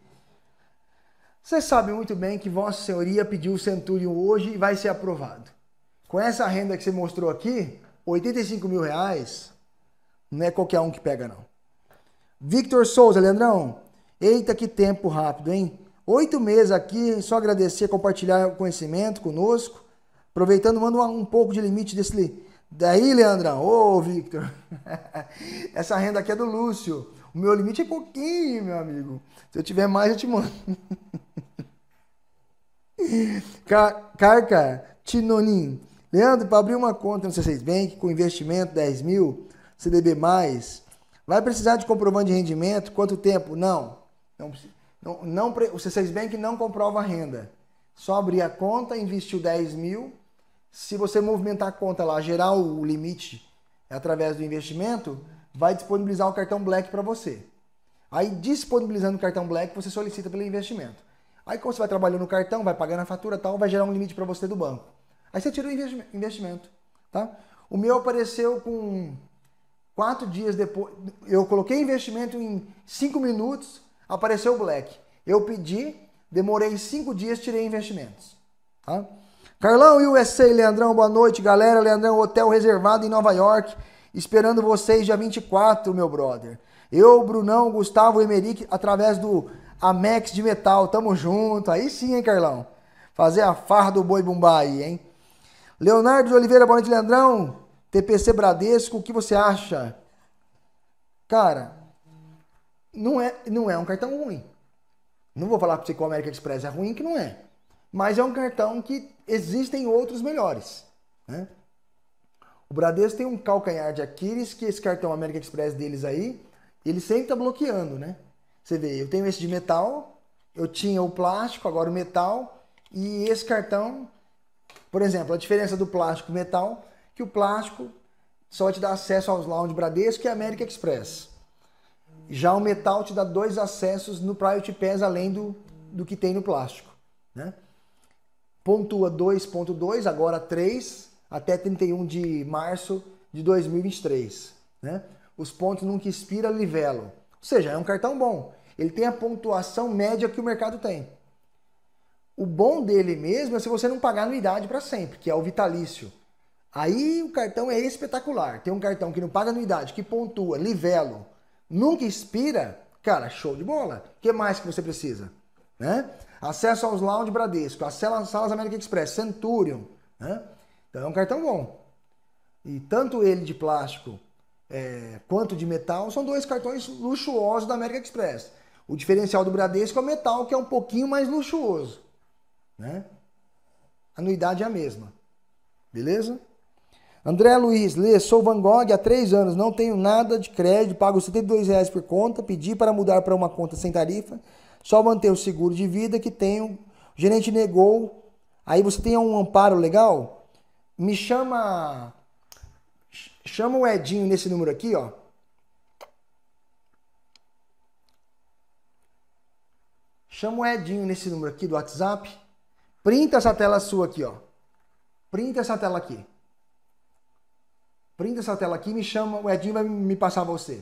Você sabe muito bem que Vossa Senhoria pediu o Centurion hoje e vai ser aprovado. Com essa renda que você mostrou aqui, 85 mil reais, não é qualquer um que pega, não. Victor Souza, Leandrão, eita que tempo rápido, hein? Oito meses aqui, só agradecer, compartilhar o conhecimento conosco. Aproveitando, manda um pouco de limite desse Daí, Leandrão, ô Victor, essa renda aqui é do Lúcio. O meu limite é pouquinho, meu amigo. Se eu tiver mais, eu te mando. Car Carca, Tinonin. Leandro, para abrir uma conta no C6 Bank com investimento 10 mil, CDB+, vai precisar de comprovante de rendimento? Quanto tempo? Não. Não, não, não O C6 Bank não comprova renda. Só abrir a conta, investiu 10 mil se você movimentar a conta lá, gerar o limite é através do investimento, vai disponibilizar o cartão Black para você. Aí, disponibilizando o cartão Black, você solicita pelo investimento. Aí, quando você vai trabalhando no cartão, vai pagando a fatura tal, vai gerar um limite para você do banco. Aí você tira o investimento, tá? O meu apareceu com quatro dias depois. Eu coloquei investimento em cinco minutos, apareceu o Black. Eu pedi, demorei cinco dias, tirei investimentos, tá? Carlão e USA, Leandrão, boa noite, galera. Leandrão, hotel reservado em Nova York, esperando vocês dia 24, meu brother. Eu, Brunão, Gustavo Emerick, através do Amex de Metal, tamo junto. Aí sim, hein, Carlão? Fazer a farra do boi bumbá aí, hein? Leonardo de Oliveira, boa noite, Leandrão. TPC Bradesco, o que você acha? Cara, não é, não é um cartão ruim. Não vou falar pra você que o América Express é ruim, que não é. Mas é um cartão que existem outros melhores. Né? O Bradesco tem um calcanhar de Aquiles, que esse cartão América Express deles aí, ele sempre está bloqueando, né? Você vê, eu tenho esse de metal, eu tinha o plástico, agora o metal, e esse cartão, por exemplo, a diferença do plástico e metal, que o plástico só te dá acesso aos lounge Bradesco e América Express. Já o metal te dá dois acessos no Private Pass, além do, do que tem no plástico, né? pontua 2.2, agora 3, até 31 de março de 2023. Né? Os pontos nunca expira livelo. Ou seja, é um cartão bom. Ele tem a pontuação média que o mercado tem. O bom dele mesmo é se você não pagar anuidade para sempre, que é o vitalício. Aí o cartão é espetacular. Tem um cartão que não paga anuidade, que pontua, livelo, nunca expira, cara, show de bola. O que mais que você precisa? né? Acesso aos lounge Bradesco, acesso salas América Express, Centurion, né? Então é um cartão bom. E tanto ele de plástico é, quanto de metal são dois cartões luxuosos da América Express. O diferencial do Bradesco é o metal, que é um pouquinho mais luxuoso, né? A anuidade é a mesma. Beleza? André Luiz, Lê, sou Van Gogh há três anos, não tenho nada de crédito, pago R$ por conta, pedi para mudar para uma conta sem tarifa só manter o seguro de vida que tem. O gerente negou. Aí você tem um amparo legal? Me chama. Chama o Edinho nesse número aqui, ó. Chama o Edinho nesse número aqui do WhatsApp. Printa essa tela sua aqui, ó. Printa essa tela aqui. Printa essa tela aqui e me chama. O Edinho vai me passar você.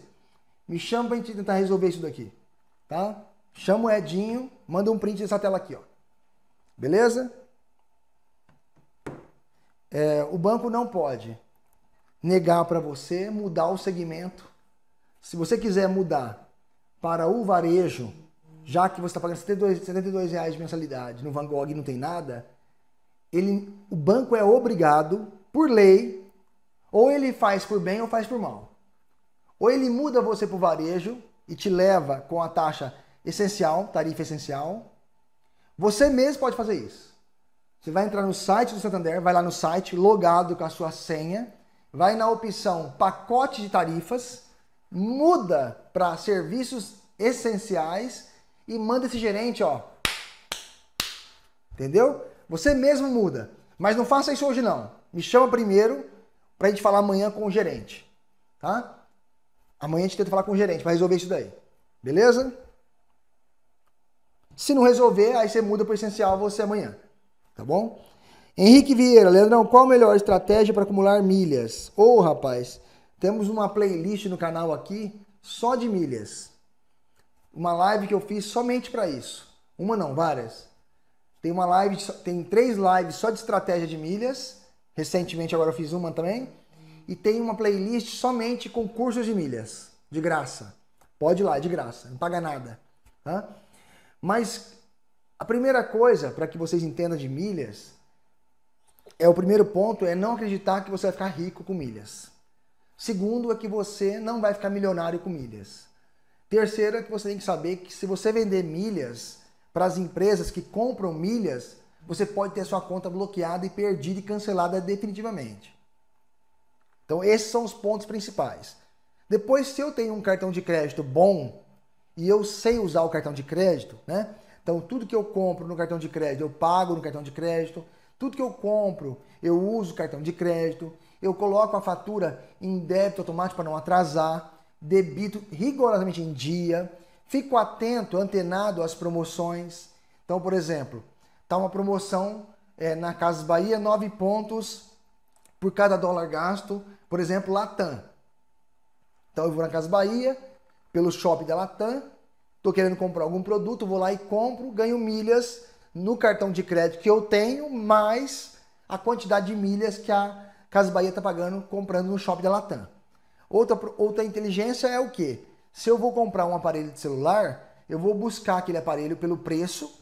Me chama pra gente tentar resolver isso daqui. Tá? Chama o Edinho, manda um print dessa tela aqui, ó. Beleza? É, o banco não pode negar para você mudar o segmento. Se você quiser mudar para o varejo, já que você está pagando 72, 72 reais de mensalidade no Van Gogh e não tem nada, ele, o banco é obrigado, por lei, ou ele faz por bem ou faz por mal. Ou ele muda você para o varejo e te leva com a taxa essencial, tarifa essencial. Você mesmo pode fazer isso. Você vai entrar no site do Santander, vai lá no site, logado com a sua senha, vai na opção pacote de tarifas, muda para serviços essenciais e manda esse gerente, ó. Entendeu? Você mesmo muda. Mas não faça isso hoje não. Me chama primeiro para a gente falar amanhã com o gerente, tá? Amanhã a gente tenta falar com o gerente para resolver isso daí. Beleza? Se não resolver, aí você muda para o essencial você amanhã. Tá bom? Henrique Vieira, Leandrão, qual a melhor estratégia para acumular milhas? Ô, oh, rapaz, temos uma playlist no canal aqui só de milhas. Uma live que eu fiz somente para isso. Uma não, várias. Tem uma live, tem três lives só de estratégia de milhas. Recentemente agora eu fiz uma também. E tem uma playlist somente com cursos de milhas, de graça. Pode ir lá, de graça, não paga nada. Tá? Mas a primeira coisa para que vocês entendam de milhas é o primeiro ponto é não acreditar que você vai ficar rico com milhas. Segundo é que você não vai ficar milionário com milhas. Terceiro é que você tem que saber que se você vender milhas para as empresas que compram milhas, você pode ter sua conta bloqueada e perdida e cancelada definitivamente. Então esses são os pontos principais. Depois, se eu tenho um cartão de crédito bom, e eu sei usar o cartão de crédito, né? Então tudo que eu compro no cartão de crédito, eu pago no cartão de crédito. Tudo que eu compro, eu uso cartão de crédito. Eu coloco a fatura em débito automático para não atrasar. Debito rigorosamente em dia. Fico atento, antenado às promoções. Então, por exemplo, tá uma promoção é, na Casas Bahia, 9 pontos por cada dólar gasto. Por exemplo, Latam. Então eu vou na Casas Bahia, pelo shopping da Latam, estou querendo comprar algum produto, vou lá e compro, ganho milhas no cartão de crédito que eu tenho, mais a quantidade de milhas que a Casa Bahia está pagando comprando no shopping da Latam. Outra, outra inteligência é o que? Se eu vou comprar um aparelho de celular, eu vou buscar aquele aparelho pelo preço,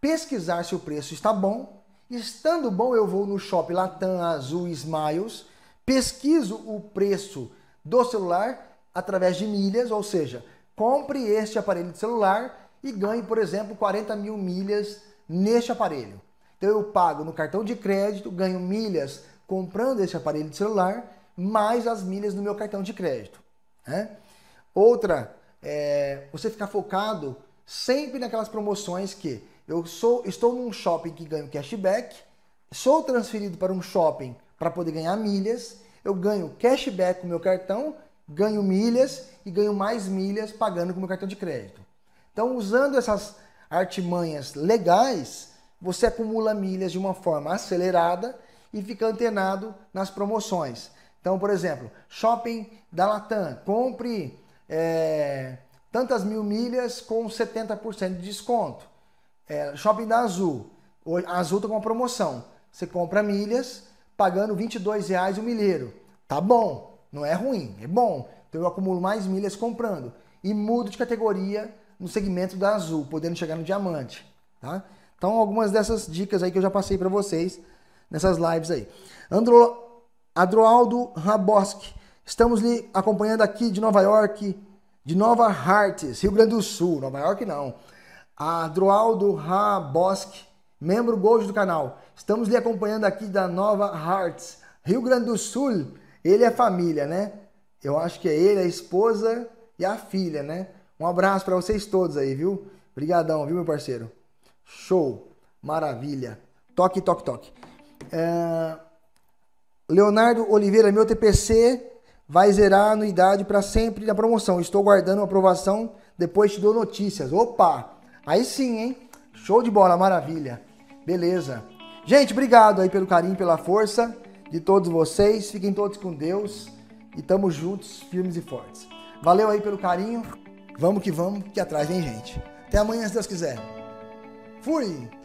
pesquisar se o preço está bom. Estando bom, eu vou no shopping Latam, Azul, Smiles, pesquiso o preço do celular através de milhas, ou seja, compre este aparelho de celular e ganhe, por exemplo, 40 mil milhas neste aparelho. Então eu pago no cartão de crédito, ganho milhas comprando este aparelho de celular, mais as milhas no meu cartão de crédito. Né? Outra, é você ficar focado sempre naquelas promoções que eu sou, estou num shopping que ganho cashback, sou transferido para um shopping para poder ganhar milhas, eu ganho cashback com meu cartão ganho milhas e ganho mais milhas pagando com meu cartão de crédito. Então, usando essas artimanhas legais, você acumula milhas de uma forma acelerada e fica antenado nas promoções. Então, por exemplo, shopping da Latam, compre é, tantas mil milhas com 70% de desconto. É, shopping da Azul, a Azul está com uma promoção. Você compra milhas pagando R$ 22,00 o milheiro. Tá bom, não é ruim, é bom. Então eu acumulo mais milhas comprando. E mudo de categoria no segmento da azul, podendo chegar no diamante. Tá? Então, algumas dessas dicas aí que eu já passei para vocês nessas lives aí. Andro... Adroaldo Raboski, estamos lhe acompanhando aqui de Nova York, de Nova Hartz, Rio Grande do Sul. Nova York não. Adroaldo Raboski, membro Gold do canal. Estamos lhe acompanhando aqui da Nova Hartz, Rio Grande do Sul. Ele é família, né? Eu acho que é ele, a esposa e a filha, né? Um abraço para vocês todos aí, viu? Obrigadão, viu, meu parceiro? Show! Maravilha! Toque, toque, toque. É... Leonardo Oliveira, meu TPC vai zerar a anuidade para sempre na promoção. Estou guardando a aprovação, depois te dou notícias. Opa! Aí sim, hein? Show de bola, maravilha. Beleza. Gente, obrigado aí pelo carinho, pela força de todos vocês. Fiquem todos com Deus e tamo juntos, firmes e fortes. Valeu aí pelo carinho. Vamos que vamos, que atrás vem gente. Até amanhã, se Deus quiser. Fui!